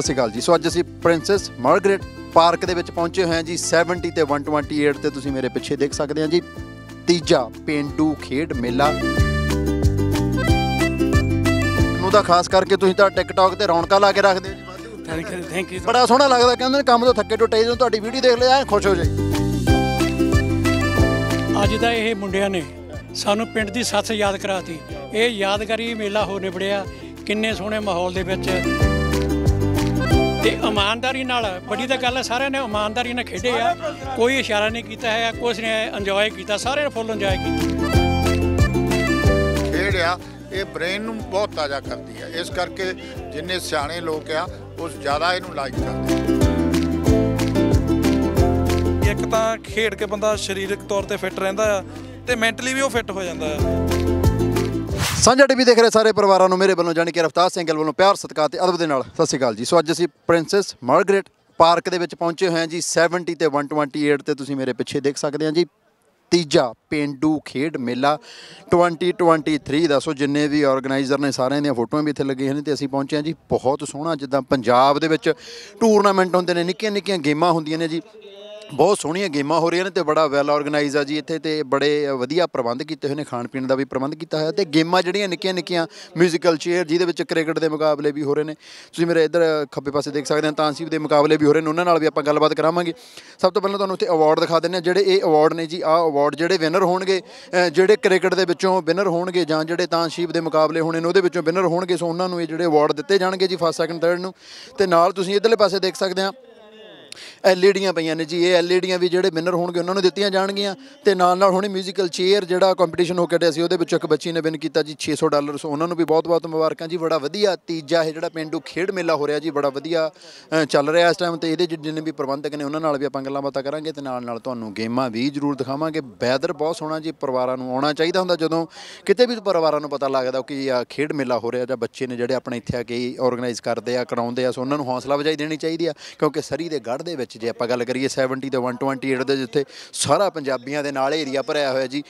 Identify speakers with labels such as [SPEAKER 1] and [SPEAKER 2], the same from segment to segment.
[SPEAKER 1] ਸਤਿ ਸ਼੍ਰੀ ਅਕਾਲ ਜੀ ਸੋ ਅੱਜ ਅਸੀਂ ਪ੍ਰਿੰਸੈਸ ਮਾਰਗਰੇਟ ਪਾਰਕ ਦੇ ਵਿੱਚ ਪਹੁੰਚੇ ਹੋਏ ਹਾਂ ਜੀ 70 ਤੇ 128 ਤੇ ਤੁਸੀਂ ਮੇਰੇ ਪਿੱਛੇ ਦੇਖ ਸਕਦੇ ਹਾਂ ਜੀ ਤੀਜਾ ਪੇਂਡੂ ਖੇਡ ਮੇਲਾ ਨੂੰ ਦਾ ਖਾਸ ਕਰਕੇ ਤੁਸੀਂ ਤਾਂ ਟਿਕਟੌਕ ਤੇ ਰੌਣਕਾਂ ਲਾ ਕੇ ਰੱਖਦੇ ਹੋ
[SPEAKER 2] ਜੀ ਥੈਂਕ ਯੂ ਥੈਂਕ ਯੂ ਬੜਾ ਸੋਹਣਾ ਲੱਗਦਾ
[SPEAKER 1] ਕਹਿੰਦੇ ਨੇ ਕੰਮ ਤੋਂ ਥੱਕੇ ਟੁੱਟੇ ਜਦੋਂ ਤੁਹਾਡੀ ਵੀਡੀਓ ਦੇਖ ਲਿਆ ਖੁਸ਼ ਹੋ ਜਾਈ
[SPEAKER 3] ਅੱਜ ਦਾ ਇਹ ਮੁੰਡਿਆਂ ਨੇ ਸਾਨੂੰ ਪਿੰਡ ਦੀ ਸੱਸ ਯਾਦ ਕਰਾਤੀ ਇਹ ਯਾਦਗਾਰੀ ਮੇਲਾ ਹੋ ਨਿਬੜਿਆ ਕਿੰਨੇ ਸੋਹਣੇ ਮਾਹੌਲ ਦੇ ਵਿੱਚ ਤੇ ਇਮਾਨਦਾਰੀ ਨਾਲ ਬੜੀ ਤਾਂ ਗੱਲ ਹੈ ਸਾਰਿਆਂ ਨੇ ਇਮਾਨਦਾਰੀ ਨਾਲ ਖੇਡੇ ਆ ਕੋਈ ਇਸ਼ਾਰਾ ਨਹੀਂ
[SPEAKER 4] ਕੀਤਾ ਹੈ ਕੁਛ ਨੇ ਇੰਜੋਏ ਕੀਤਾ ਸਾਰਿਆਂ ਨੇ ਫੁੱਲ ਇੰਜੋਏ ਕੀਤਾ ਖੇਡ ਆ ਇਹ ਬ੍ਰੇਨ ਨੂੰ ਬਹੁਤ ਤਾਜ਼ਾ ਕਰਦੀ ਹੈ ਇਸ ਕਰਕੇ ਜਿੰਨੇ ਸਿਆਣੇ ਲੋਕ ਆ
[SPEAKER 5] ਉਸ ਜ਼ਿਆਦਾ ਇਹਨੂੰ ਲਾਈਕ ਕਰਦੇ ਇੱਕ ਤਾਂ ਖੇਡ ਕੇ ਬੰਦਾ ਸਰੀਰਕ ਤੌਰ ਤੇ ਫਿੱਟ ਰਹਿੰਦਾ ਆ ਤੇ ਮੈਂਟਲੀ ਵੀ ਉਹ ਫਿੱਟ ਹੋ ਜਾਂਦਾ ਆ
[SPEAKER 1] ਸਾਂਝਾ ਟੀਵੀ ਦੇਖ ਰਹੇ ਸਾਰੇ ਪਰਿਵਾਰਾਂ ਨੂੰ ਮੇਰੇ ਵੱਲੋਂ ਜਾਨਕੀ ਕਿ ਰਫਤਾਰ ਸਿੰਘ ਵੱਲੋਂ ਪਿਆਰ ਸਤਿਕਾਰ ਤੇ ਅਦਬ ਦੇ ਨਾਲ ਸਤਿ ਸ਼੍ਰੀ ਅਕਾਲ ਜੀ ਸੋ ਅੱਜ ਅਸੀਂ ਪ੍ਰਿੰਸੈਸ ਮਾਰਗਰੇਟ ਪਾਰਕ ਦੇ ਵਿੱਚ ਪਹੁੰਚੇ ਹੋਏ ਹਾਂ ਜੀ 70 ਤੇ 128 ਤੇ ਤੁਸੀਂ ਮੇਰੇ ਪਿੱਛੇ ਦੇਖ ਸਕਦੇ ਹਾਂ ਜੀ ਤੀਜਾ ਪਿੰਡੂ ਖੇਡ ਮੇਲਾ 2023 ਦਾ ਸੋ ਜਿੰਨੇ ਵੀ ਆਰਗੇਨਾਈਜ਼ਰ ਨੇ ਸਾਰਿਆਂ ਦੀਆਂ ਫੋਟੋਆਂ ਵੀ ਇੱਥੇ ਲੱਗੀਆਂ ਨੇ ਤੇ ਅਸੀਂ ਪਹੁੰਚੇ ਹਾਂ ਜੀ ਬਹੁਤ ਸੋਹਣਾ ਜਿੱਦਾਂ ਪੰਜਾਬ ਦੇ ਵਿੱਚ ਟੂਰਨਾਮੈਂਟ ਹੁੰਦੇ ਨੇ ਨਿੱਕੀਆਂ ਨਿੱਕੀਆਂ ਗੇਮਾਂ ਹੁੰਦੀਆਂ ਨੇ ਜੀ ਬਹੁਤ ਸੋਹਣੀਆਂ ਗੇਮਾਂ ਹੋ ਰਹੀਆਂ ਨੇ ਤੇ ਬੜਾ ਵੈਲ ਆਰਗੇਨਾਈਜ਼ ਆ ਜੀ ਇੱਥੇ ਤੇ ਬੜੇ ਵਧੀਆ ਪ੍ਰਬੰਧ ਕੀਤੇ ਹੋਏ ਨੇ ਖਾਣ ਪੀਣ ਦਾ ਵੀ ਪ੍ਰਬੰਧ ਕੀਤਾ ਹੋਇਆ ਤੇ ਗੇਮਾਂ ਜਿਹੜੀਆਂ ਨਿੱਕੀਆਂ ਨਿੱਕੀਆਂ 뮤지컬 ਚੇਅਰ ਜਿਹਦੇ ਵਿੱਚ ਕ੍ਰਿਕਟ ਦੇ ਮੁਕਾਬਲੇ ਵੀ ਹੋ ਰਹੇ ਨੇ ਤੁਸੀਂ ਮੇਰੇ ਇੱਧਰ ਖੱਬੇ ਪਾਸੇ ਦੇਖ ਸਕਦੇ ਹਾਂ ਤਾਂਸੀਬ ਦੇ ਮੁਕਾਬਲੇ ਵੀ ਹੋ ਰਹੇ ਨੇ ਉਹਨਾਂ ਨਾਲ ਵੀ ਆਪਾਂ ਗੱਲਬਾਤ ਕਰਾਵਾਂਗੇ ਸਭ ਤੋਂ ਪਹਿਲਾਂ ਤੁਹਾਨੂੰ ਇੱਥੇ ਅਵਾਰਡ ਦਿਖਾ ਦਿੰਦੇ ਆ ਜਿਹੜੇ ਇਹ ਅਵਾਰਡ ਨੇ ਜੀ ਆਹ ਅਵਾਰਡ ਜਿਹੜੇ ਵਿਨਰ ਹੋਣਗੇ ਜਿਹੜੇ ਕ੍ਰਿਕਟ ਦੇ ਵਿੱਚੋਂ ਵਿਨਰ ਹੋਣਗੇ ਜਾਂ ਜਿਹੜੇ ਤਾਂਸੀਬ ਦੇ ਮੁਕਾਬਲੇ ਹੋਣੇ ਨੇ ਉਹਦੇ ਵਿੱਚੋਂ ਵਿਨਰ ਹੋਣਗੇ ਸੋ ਉਹਨਾਂ ਨੂੰ ਇਹ ਜਿਹੜੇ ਅਵਾਰਡ ਦਿੱਤੇ ਜਾਣਗੇ ਜੀ ਫਸਟ ਸੈਕੰਡ ਥਰਡ ਨੂੰ ਤੇ ਨਾਲ ਤੁਸੀਂ ਇਧਰਲੇ ਪਾਸੇ ਦੇਖ ਸਕਦੇ ਆ ਐਲਈਡੀਆਂ ਪਈਆਂ ਨੇ ਜੀ ਇਹ ਐਲਈਡੀਆਂ ਵੀ ਜਿਹੜੇ ਵਿਨਰ ਹੋਣਗੇ ਉਹਨਾਂ ਨੂੰ ਦਿੱਤੀਆਂ ਜਾਣਗੀਆਂ ਤੇ ਨਾਲ ਨਾਲ ਹੁਣੇ 뮤지컬 ਚੇਅਰ ਜਿਹੜਾ ਕੰਪੀਟੀਸ਼ਨ ਹੋ ਕੇ ਡਿਆ ਸੀ ਉਹਦੇ ਵਿੱਚੋਂ ਇੱਕ ਬੱਚੀ ਨੇ ਵਿਨ ਕੀਤਾ ਜੀ 600 ਡਾਲਰ ਸੋ ਉਹਨਾਂ ਨੂੰ ਵੀ ਬਹੁਤ-ਬਹੁਤ ਮੁਬਾਰਕਾਂ ਜੀ ਬੜਾ ਵਧੀਆ ਤੀਜਾ ਇਹ ਜਿਹੜਾ ਪਿੰਡੂ ਖੇਡ ਮੇਲਾ ਹੋ ਰਿਹਾ ਜੀ ਬੜਾ ਵਧੀਆ ਚੱਲ ਰਿਹਾ ਇਸ ਟਾਈਮ ਤੇ ਇਹਦੇ ਜਿੰਨੇ ਵੀ ਪ੍ਰਬੰਧਕ ਨੇ ਉਹਨਾਂ ਨਾਲ ਵੀ ਆਪਾਂ ਗੱਲਾਂ ਬਾਤਾਂ ਕਰਾਂਗੇ ਤੇ ਨਾਲ ਨਾਲ ਤੁਹਾਨੂੰ ਗੇਮਾਂ ਵੀ ਜ਼ਰੂਰ ਦਿਖਾਵਾਂਗੇ ਵੈਦਰ ਬਹੁਤ ਸੋਹਣਾ ਜੀ ਪਰਿਵਾਰਾਂ ਨੂੰ ਆਉਣਾ ਚਾਹੀਦਾ ਹੁੰਦਾ ਜਦੋਂ ਕਿਤੇ ਵੀ ਪਰਿਵਾਰਾਂ ਨੂੰ ਪਤਾ ਲੱਗਦਾ ਕਿ ਖੇਡ ਮੇਲਾ ਹੋ ਰਿਹਾ ਜਾਂ ਬੱਚੇ ਨੇ ਜਿਹੜੇ ਆਪਣੇ ਇੱਥੇ ਆ ਕੇ ਆਰਗੇਨਾਈਜ਼ ਕਰਦੇ ਆ ਕਰਾਉਂਦੇ ਆ ਸੋ ਉਹਨਾਂ ਨੂੰ ਹੌਸਲਾ ਵਜਾਈ ਦੇਣੀ ਚਾਹੀਦੀ ਆ ਕਿਉਂਕਿ ਸਰੀ ਦੇ ਗੜ ਦੇ ਵਿੱਚ ਜੇ ਆਪਾਂ ਗੱਲ ਕਰੀਏ 70 ਤੇ 128 ਦੇ ਜਿੱਥੇ ਸਾਰਾ ਪੰਜਾਬੀਆਂ ਦੇ ਨਾਲ ਏਰੀਆ ਭਰਿਆ ਹੋਇਆ ਜੀ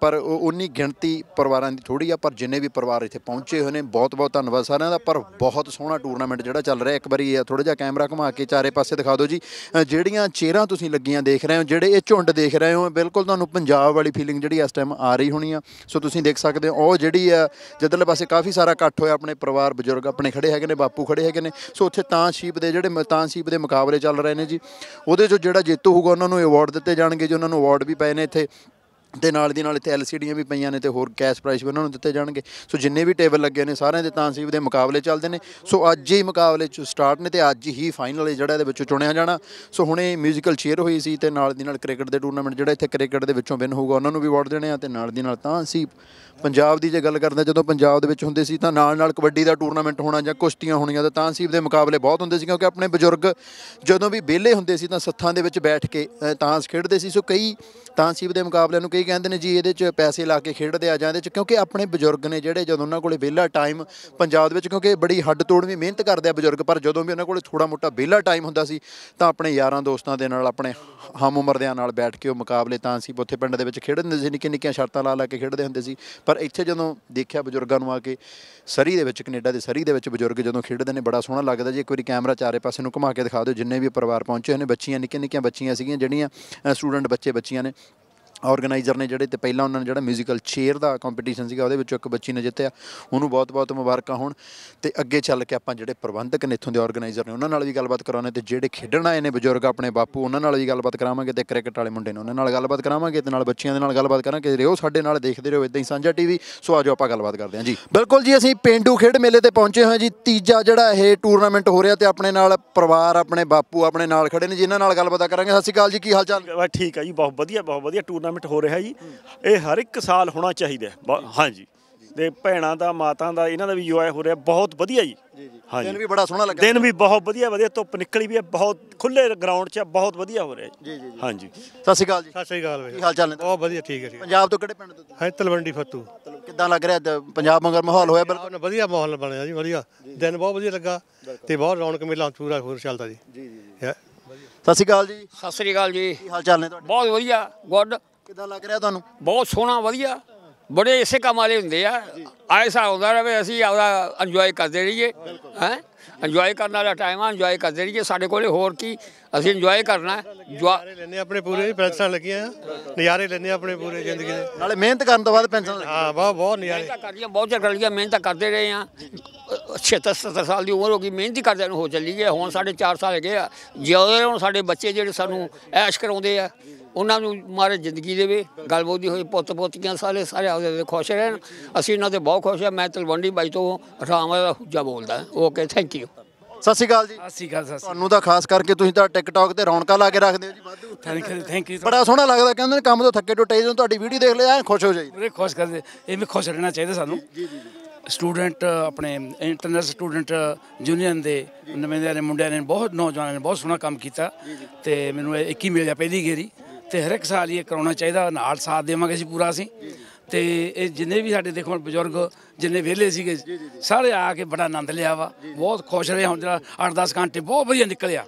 [SPEAKER 1] ਪਰ ਉਨੀ ਗਿਣਤੀ ਪਰਿਵਾਰਾਂ ਦੀ ਥੋੜੀ ਆ ਪਰ ਜਿੰਨੇ ਵੀ ਪਰਿਵਾਰ ਇੱਥੇ ਪਹੁੰਚੇ ਹੋਏ ਨੇ ਬਹੁਤ ਬਹੁਤ ਧੰਨਵਾਦ ਸਾਰਿਆਂ ਦਾ ਪਰ ਬਹੁਤ ਸੋਹਣਾ ਟੂਰਨਾਮੈਂਟ ਜਿਹੜਾ ਚੱਲ ਰਿਹਾ ਇੱਕ ਵਾਰੀ ਥੋੜਾ ਜਿਹਾ ਕੈਮਰਾ ਘੁਮਾ ਕੇ ਚਾਰੇ ਪਾਸੇ ਦਿਖਾ ਦਿਓ ਜੀ ਜਿਹੜੀਆਂ ਚਿਹਰਾ ਤੁਸੀਂ ਲੱਗੀਆਂ ਦੇਖ ਰਹੇ ਹੋ ਜਿਹੜੇ ਇਹ ਝੁੰਡ ਦੇਖ ਰਹੇ ਹੋ ਬਿਲਕੁਲ ਤੁਹਾਨੂੰ ਪੰਜਾਬ ਵਾਲੀ ਫੀਲਿੰਗ ਜਿਹੜੀ ਇਸ ਟਾਈਮ ਆ ਰਹੀ ਹੋਣੀ ਆ ਸੋ ਤੁਸੀਂ ਦੇਖ ਸਕਦੇ ਹੋ ਉਹ ਜਿਹੜੀ ਆ ਜਦਲੇ ਪਾਸੇ ਕਾਫੀ ਸਾਰਾ ਇਕੱਠ ਹੋਇਆ ਆਪਣੇ ਪਰਿਵਾਰ ਬਜ਼ੁਰਗ ਆਪਣੇ ਖੜੇ ਹੈਗੇ ਨੇ ਬਾਪੂ ਖੜੇ ਹੈਗੇ ਨੇ ਸੋ ਉੱਥੇ ਤਾਂ ਸ਼ੀਪ ਦੇ ਜਿਹੜੇ ਮਲਤਾਨ ਸ਼ੀਪ ਦੇ ਮੁਕਾਬਲੇ ਚੱਲ ਰਹੇ ਨੇ ਜੀ ਉਹਦੇ ਚੋਂ ਜਿਹੜਾ ਜੇਤੂ ਹੋਊਗਾ ਉਹਨਾਂ ਨੂੰ ਅਵਾਰਡ ਦਿੱਤੇ ਜਾਣਗੇ ਜੀ ਉਹਨਾਂ ਨੂੰ ਅਵਾਰਡ ਵੀ ਪਏ ਨੇ ਇੱਥੇ ਤੇ ਨਾਲ ਦੀ ਨਾਲ ਇੱਥੇ ਐਲਸੀਡੀਆਂ ਵੀ ਪਈਆਂ ਨੇ ਤੇ ਹੋਰ ਕੈਸ਼ ਪ੍ਰਾਈਸ ਵੀ ਉਹਨਾਂ ਨੂੰ ਦਿੱਤੇ ਜਾਣਗੇ ਸੋ ਜਿੰਨੇ ਵੀ ਟੇਬਲ ਲੱਗੇ ਨੇ ਸਾਰਿਆਂ ਦੇ ਤਾਂਸੀਬ ਦੇ ਮੁਕਾਬਲੇ ਚੱਲਦੇ ਨੇ ਸੋ ਅੱਜ ਹੀ ਮੁਕਾਬਲੇ ਚ ਸਟਾਰਟ ਨੇ ਤੇ ਅੱਜ ਹੀ ਫਾਈਨਲ ਜਿਹੜਾ ਇਹਦੇ ਵਿੱਚੋਂ ਚੁਣਿਆ ਜਾਣਾ ਸੋ ਹੁਣੇ 뮤지컬 ਚੇਅਰ ਹੋਈ ਸੀ ਤੇ ਨਾਲ ਦੀ ਨਾਲ ਕ੍ਰਿਕਟ ਦੇ ਟੂਰਨਾਮੈਂਟ ਜਿਹੜਾ ਇੱਥੇ ਕ੍ਰਿਕਟ ਦੇ ਵਿੱਚੋਂ ਵਿਨ ਹੋਊਗਾ ਉਹਨਾਂ ਨੂੰ ਵੀ ਅਵਾਰਡ ਦੇਣੇ ਆ ਤੇ ਨਾਲ ਦੀ ਨਾਲ ਤਾਂ ਸੀ ਪੰਜਾਬ ਦੀ ਜੇ ਗੱਲ ਕਰਦੇ ਜਦੋਂ ਪੰਜਾਬ ਦੇ ਵਿੱਚ ਹੁੰਦੇ ਸੀ ਤਾਂ ਨਾਲ ਨਾਲ ਕਬੱਡੀ ਦਾ ਟੂਰਨਾਮੈਂਟ ਹੋਣਾ ਜਾਂ ਕੁਸ਼ਤੀਆਂ ਹੋਣੀਆਂ ਤਾਂ ਤਾਂਸੀਬ ਦੇ ਮੁਕਾਬਲੇ ਬਹੁਤ ਹੁੰਦੇ ਸੀ ਕਿਉਂਕਿ ਆਪਣੇ ਬਜ਼ੁਰਗ ਜਦੋਂ ਵੀ ਵਿਹਲੇ ਹੁੰਦੇ ਸੀ ਤਾਂ ਸੱਥਾਂ ਦੇ ਵਿੱਚ ਬੈਠ ਕੇ ਤਾਂਸ ਖੇਡਦੇ ਸੀ ਸੋ ਕਈ ਤਾਂਸੀਬ ਦੇ ਮੁਕਾਬਲਿਆਂ ਨੂੰ ਕਈ ਕਈ ਕਹਿੰਦੇ ਨੇ ਜੀ ਇਹਦੇ 'ਚ ਪੈਸੇ ਲਾ ਕੇ ਖੇਡਦੇ ਆ ਜਾਂ ਇਹਦੇ 'ਚ ਕਿਉਂਕਿ ਆਪਣੇ ਬਜ਼ੁਰਗ ਨੇ ਜਿਹੜੇ ਜਦੋਂ ਉਹਨਾਂ ਕੋਲੇ ਵਿਹਲਾ ਟਾਈਮ ਪੰਜਾਬ ਦੇ ਵਿੱਚ ਕਿਉਂਕਿ ਬੜੀ ਹੱਡ ਤੋੜ ਵੀ ਮਿਹਨਤ ਕਰਦੇ ਆ ਬਜ਼ੁਰਗ ਪਰ ਜਦੋਂ ਵੀ ਉਹਨਾਂ ਕੋਲੇ ਥੋੜਾ ਮੋਟਾ ਵਿਹਲਾ ਟਾਈਮ ਹੁੰਦਾ ਸੀ ਤਾਂ ਆਪਣੇ ਯਾਰਾਂ ਦੋਸਤਾਂ ਦੇ ਨਾਲ ਆਪਣੇ ਹਮ ਉਮਰ ਦੇ ਨਾਲ ਬੈਠ ਕੇ ਉਹ ਮੁਕਾਬਲੇ ਤਾਂ ਸੀ ਉੱਥੇ ਪਿੰਡ ਦੇ ਵਿੱਚ ਖੇਡਦੇ ਹੁੰਦੇ ਸੀ ਨਿੱਕੀਆਂ ਨਿੱਕੀਆਂ ਸ਼ਰਤਾਂ ਲਾ ਲਾ ਕੇ ਖੇਡਦੇ ਹੁੰਦੇ ਸੀ ਪਰ ਇੱਥੇ ਜਦੋਂ ਦੇਖਿਆ ਬਜ਼ੁਰਗਾਂ ਨੂੰ ਆ ਕੇ ਸਰੀ ਦੇ ਵਿੱਚ ਕੈਨੇਡਾ ਦੇ ਸਰੀ ਦੇ ਵਿੱਚ ਬਜ਼ੁਰਗ ਜਦੋਂ ਖੇਡਦੇ ਨੇ ਬੜਾ ਸੋਹਣਾ ਲੱਗਦਾ ਜੀ ਇੱਕ ਵਾਰੀ ਕੈਮਰਾ ਚਾਰੇ ਪਾਸੇ ਨੂੰ ਘੁਮਾ ਕੇ ਦਿਖਾ ਦਿਓ ਜਿੰਨੇ ਵੀ ਪਰਿਵਾਰ ਪਹੁੰਚੇ ਨੇ ਬੱਚੀਆਂ ਨਿੱਕੀਆਂ ਨਿੱਕੀਆਂ ਬੱਚੀਆਂ ਸੀਗੀਆਂ ਜਿਹੜੀਆਂ ਸਟੂਡੈਂਟ ਬੱਚੇ ਬੱਚੀਆਂ ਨੇ ਆਰਗੇਨਾਈਜ਼ਰ ਨੇ ਜਿਹੜੇ ਤੇ ਪਹਿਲਾਂ ਉਹਨਾਂ ਨੇ ਜਿਹੜਾ 뮤지컬 ਚੇਅਰ ਦਾ ਕੰਪੀਟੀਸ਼ਨ ਸੀਗਾ ਉਹਦੇ ਵਿੱਚੋਂ ਇੱਕ ਬੱਚੀ ਨੇ ਜਿੱਤਿਆ ਉਹਨੂੰ ਬਹੁਤ-ਬਹੁਤ ਮੁਬਾਰਕਾਂ ਹੋਣ ਤੇ ਅੱਗੇ ਚੱਲ ਕੇ ਆਪਾਂ ਜਿਹੜੇ ਪ੍ਰਬੰਧਕ ਨੇ ਇੱਥੋਂ ਦੇ ਆਰਗੇਨਾਈਜ਼ਰ ਨੇ ਉਹਨਾਂ ਨਾਲ ਵੀ ਗੱਲਬਾਤ ਕਰਾਉਣੇ ਤੇ ਜਿਹੜੇ ਖੇਡਣ ਆਏ ਨੇ ਬਜ਼ੁਰਗ ਆਪਣੇ ਬਾਪੂ ਉਹਨਾਂ ਨਾਲ ਵੀ ਗੱਲਬਾਤ ਕਰਾਵਾਂਗੇ ਤੇ ਕ੍ਰਿਕਟ ਵਾਲੇ ਮੁੰਡੇ ਨੇ ਉਹਨਾਂ ਨਾਲ ਗੱਲਬਾਤ ਕਰਾਵਾਂਗੇ ਤੇ ਨਾਲ ਬੱਚਿਆਂ ਦੇ ਨਾਲ ਗੱਲਬਾਤ ਕਰਾਂਗੇ ਰਿਓ ਸਾਡੇ ਨਾਲ ਦੇਖਦੇ ਰਹੋ ਇਦਾਂ ਹੀ ਸਾਂਝਾ ਟੀਵੀ ਸੋ ਆਜੋ ਆਪਾਂ ਗੱਲਬਾਤ ਕਰਦੇ ਹਾਂ ਜੀ ਬਿਲਕੁਲ ਜੀ ਅਸੀਂ ਪਿੰਡੂ ਖੇਡ ਮੇਲੇ ਤੇ ਪਹੁੰਚੇ ਹਾਂ ਜੀ ਤੀਜਾ ਜਿਹੜਾ ਇਹ ਟੂਰਨਾਮੈਂਟ ਹੋ ਰਿਹਾ ਤੇ ਆਪਣੇ ਨਾਲ ਪਰਿਵਾਰ ਆਪਣੇ ਬਾਪੂ ਆਪਣੇ ਨਾਲ ਖੜੇ ਨੇ ਜਿਨ੍ਹਾਂ ਨਾਲ ਗੱਲਬਾਤ ਕਰਾਂਗੇ ਸਤਿ ਸ਼੍ਰੀ ਅਕਾਲ ਜੀ ਕੀ ਹਾਲ ਚਾਲ ਠੀਕ ਆ ਜੀ ਬਹੁਤ ਵਧੀਆ ਬਹੁਤ ਵਧੀਆ ਟੂਰਨਾਮੈਂਟ ਟੂਰਨਾਮੈਂਟ ਹੋ ਰਿਹਾ ਜੀ ਇਹ ਹਰ ਇੱਕ ਸਾਲ ਹੋਣਾ ਚਾਹੀਦਾ ਹਾਂਜੀ
[SPEAKER 6] ਤੇ ਭੈਣਾਂ ਦਾ ਮਾਤਾ ਦਾ ਇਹਨਾਂ ਦਾ ਵੀ ਜੋਏ ਹੋ ਰਿਹਾ ਬਹੁਤ ਵਧੀਆ ਜੀ
[SPEAKER 5] ਹਾਂਜੀ ਦਿਨ ਵੀ ਬੜਾ ਸੋਹਣਾ ਲੱਗਾ ਦਿਨ ਵੀ
[SPEAKER 6] ਬਹੁਤ
[SPEAKER 1] ਵਧੀਆ ਵਧੀਆ ਧੁੱਪ ਨਿਕਲੀ ਵੀ ਹੈ ਬਹੁਤ ਖੁੱਲੇ ਗਰਾਊਂਡ 'ਚ ਬਹੁਤ ਵਧੀਆ ਹੋ ਰਿਹਾ
[SPEAKER 3] ਜੀ ਜੀ ਜੀ ਹਾਂਜੀ
[SPEAKER 1] ਸਤਿ ਸ਼੍ਰੀ ਅਕਾਲ ਜੀ ਸਤਿ ਸ਼੍ਰੀ ਅਕਾਲ ਬਾਈ ਕੀ ਹਾਲ ਚਾਲ ਨੇ ਬਹੁਤ ਵਧੀਆ ਠੀਕ ਹੈ ਜੀ ਪੰਜਾਬ ਤੋਂ ਕਿਹੜੇ ਪਿੰਡ ਤੋਂ ਹਾਂ ਤਲਵੰਡੀ ਫੱਤੂ ਕਿੱਦਾਂ ਲੱਗ ਰਿਹਾ ਪੰਜਾਬ ਮੰਗਰ ਮਾਹੌਲ ਹੋਇਆ ਬਿਲਕੁਲ ਵਧੀਆ ਮਾਹੌਲ ਬਣਿਆ ਜੀ ਵਧੀਆ ਦਿਨ ਬਹੁਤ ਵਧੀਆ ਲੱਗਾ ਤੇ ਬਹੁਤ ਰੌਣਕ ਮੇਲਾ ਪੂਰਾ ਹੋਰ ਚੱਲਦਾ ਜੀ ਜੀ ਜੀ ਸਤਿ ਸ਼੍ਰੀ ਅਕਾਲ ਜੀ ਸਤਿ ਸ਼੍ਰੀ ਅਕਾਲ ਜੀ ਕੀ ਹਾਲ ਚਾਲ ਨੇ ਤੁਹਾਡੇ ਬਹੁਤ
[SPEAKER 7] ਵਧੀਆ ਗੁੱਡ ਕਿਦਾਂ ਲੱਗ ਰਿਹਾ ਤੁਹਾਨੂੰ ਬਹੁਤ ਸੋਹਣਾ ਵਧੀਆ ਬੜੇ ਇਸੇ ਕੰਮ ਵਾਲੇ ਹੁੰਦੇ ਆ ਐਸਾ ਹੁੰਦਾ ਰਹੇ ਅਸੀਂ ਆਪਦਾ ਇੰਜੋਏ ਕਰਦੇ ਰਹੀਏ ਹੈ ਇੰਜੋਏ ਕਰਨ ਵਾਲਾ ਟਾਈਮ ਆ ਇੰਜੋਏ ਕਰਦੇ ਰਹੀਏ ਸਾਡੇ ਕੋਲੇ ਹੋਰ ਕੀ ਅਸੀਂ ਇੰਜੋਏ ਕਰਨਾ ਹੈ ਲੈਨੇ ਆਪਣੇ ਪੂਰੇ ਪੈਨਸ਼ਨ
[SPEAKER 1] ਲੱਗੀਆਂ ਨਜ਼ਾਰੇ ਲੈਨੇ ਆਪਣੇ ਪੂਰੇ ਜ਼ਿੰਦਗੀ ਦੇ ਨਾਲੇ ਮਿਹਨਤ ਕਰਨ ਤੋਂ ਬਾਅਦ ਪੈਨਸ਼ਨ ਹਾਂ ਬਹੁਤ ਬਹੁਤ ਨਜ਼ਾਰੇ ਕਰ
[SPEAKER 7] ਲਈਆਂ ਬਹੁਤ ਚਿਰ ਲਈਆਂ ਮਿਹਨਤ ਕਰਦੇ ਰਹੇ ਆ
[SPEAKER 1] 76 70 ਸਾਲ ਦੀ ਉਮਰ ਹੋ ਗਈ ਮਿਹਨਤ ਕਰਦੇ ਨੂੰ ਹੋ ਚੱਲੀ
[SPEAKER 7] ਗਿਆ ਹੁਣ ਸਾਡੇ 4 ਸਾਲ ਗਏ ਆ ਜਿਉਂਦੇ ਹੁਣ ਸਾਡੇ ਬੱਚੇ ਜਿਹੜੇ ਸਾਨੂੰ ਐਸ਼ ਕਰਾਉਂਦੇ ਆ ਉਹਨਾਂ ਨੂੰ ਮਾਰੇ ਜ਼ਿੰਦਗੀ ਦੇਵੇ ਗਲਬੋਦੀ ਹੋਈ ਪੁੱਤ ਪੋਤੀਆਂ ਸਾਰੇ ਸਾਰੇ ਆਉਦੇ ਦੇ ਖੁਸ਼ ਰਹਿਣ ਅਸੀਂ ਇਹਨਾਂ
[SPEAKER 1] ਦੇ ਬਹੁਤ ਖੁਸ਼ ਆ ਮੈਂ ਤਲਵੰਡੀ ਬਾਈ ਤੋਂ ਰਾਮ ਦਾ ਹੁਜਾ ਬੋਲਦਾ ਓਕੇ ਥੈਂਕ ਯੂ ਸਤਿ ਸ਼੍ਰੀ ਅਕਾਲ ਜੀ
[SPEAKER 2] ਸਤਿ ਸ਼੍ਰੀ ਅਕਾਲ ਸਤਿ
[SPEAKER 1] ਤੁਹਾਨੂੰ ਤਾਂ ਖਾਸ ਕਰਕੇ ਤੁਸੀਂ ਤਾਂ ਟਿਕਟੌਕ ਤੇ ਰੌਣਕਾਂ ਲਾ ਕੇ ਰੱਖਦੇ ਹੋ ਜੀ
[SPEAKER 2] ਵਾਧੂ ਥੈਂਕ ਯੂ ਥੈਂਕ ਯੂ ਬੜਾ
[SPEAKER 1] ਸੋਹਣਾ ਲੱਗਦਾ ਕਹਿੰਦੇ ਨੇ ਕੰਮ ਤੋਂ ਥੱਕੇ ਟੁੱਟੇ ਜਦੋਂ ਤੁਹਾਡੀ ਵੀਡੀਓ ਦੇਖ ਲਿਆ ਖੁਸ਼ ਹੋ ਜਾਈ
[SPEAKER 2] ਬੜੇ ਖੁਸ਼ ਕਰਦੇ ਐਵੇਂ ਖੁਸ਼ ਰਹਿਣਾ ਚਾਹੀਦਾ ਸਾਨੂੰ ਜੀ ਜੀ ਸਟੂਡੈਂਟ ਆਪਣੇ ਇੰਟਰਨੈਸ਼ਨਲ ਸਟੂਡੈਂਟ ਜੂਨੀਅਰ ਦੇ ਨਵੇਂ ਦੇ ਮੁੰਡਿਆਂ ਨੇ ਬਹੁਤ ਨੌਜਵਾਨਾਂ ਨੇ ਬਹੁਤ ਸੋਹਣਾ ਕੰਮ ਕੀਤਾ ਤੇ ਮੈਨੂੰ ਇਹ ਇੱਕ ਹੀ ਮਿਲਿਆ ਪਹਿਲੀ ਗੇਰੀ ਤੇ ਹਰ ਇੱਕ ਸਾਲ ਇਹ ਕਰਾਉਣਾ ਚਾਹੀਦਾ ਨਾਲ ਸਾਥ ਦੇਵਾਂਗੇ ਅਸੀਂ ਪੂਰਾ ਅਸੀਂ ਤੇ ਇਹ ਜਿੰਨੇ ਵੀ ਸਾਡੇ ਦੇਖੋ ਬਜ਼ੁਰਗ ਜਿੰਨੇ ਵਿਹਲੇ ਸੀਗੇ ਸਾਰੇ ਆ ਕੇ ਬੜਾ ਆਨੰਦ ਲਿਆ ਵਾ ਬਹੁਤ ਖੁਸ਼ ਰਹੇ ਹੁਣ ਜਿਹੜਾ 8-10 ਘੰਟੇ ਬਹੁਤ ਵਧੀਆ ਨਿਕਲਿਆ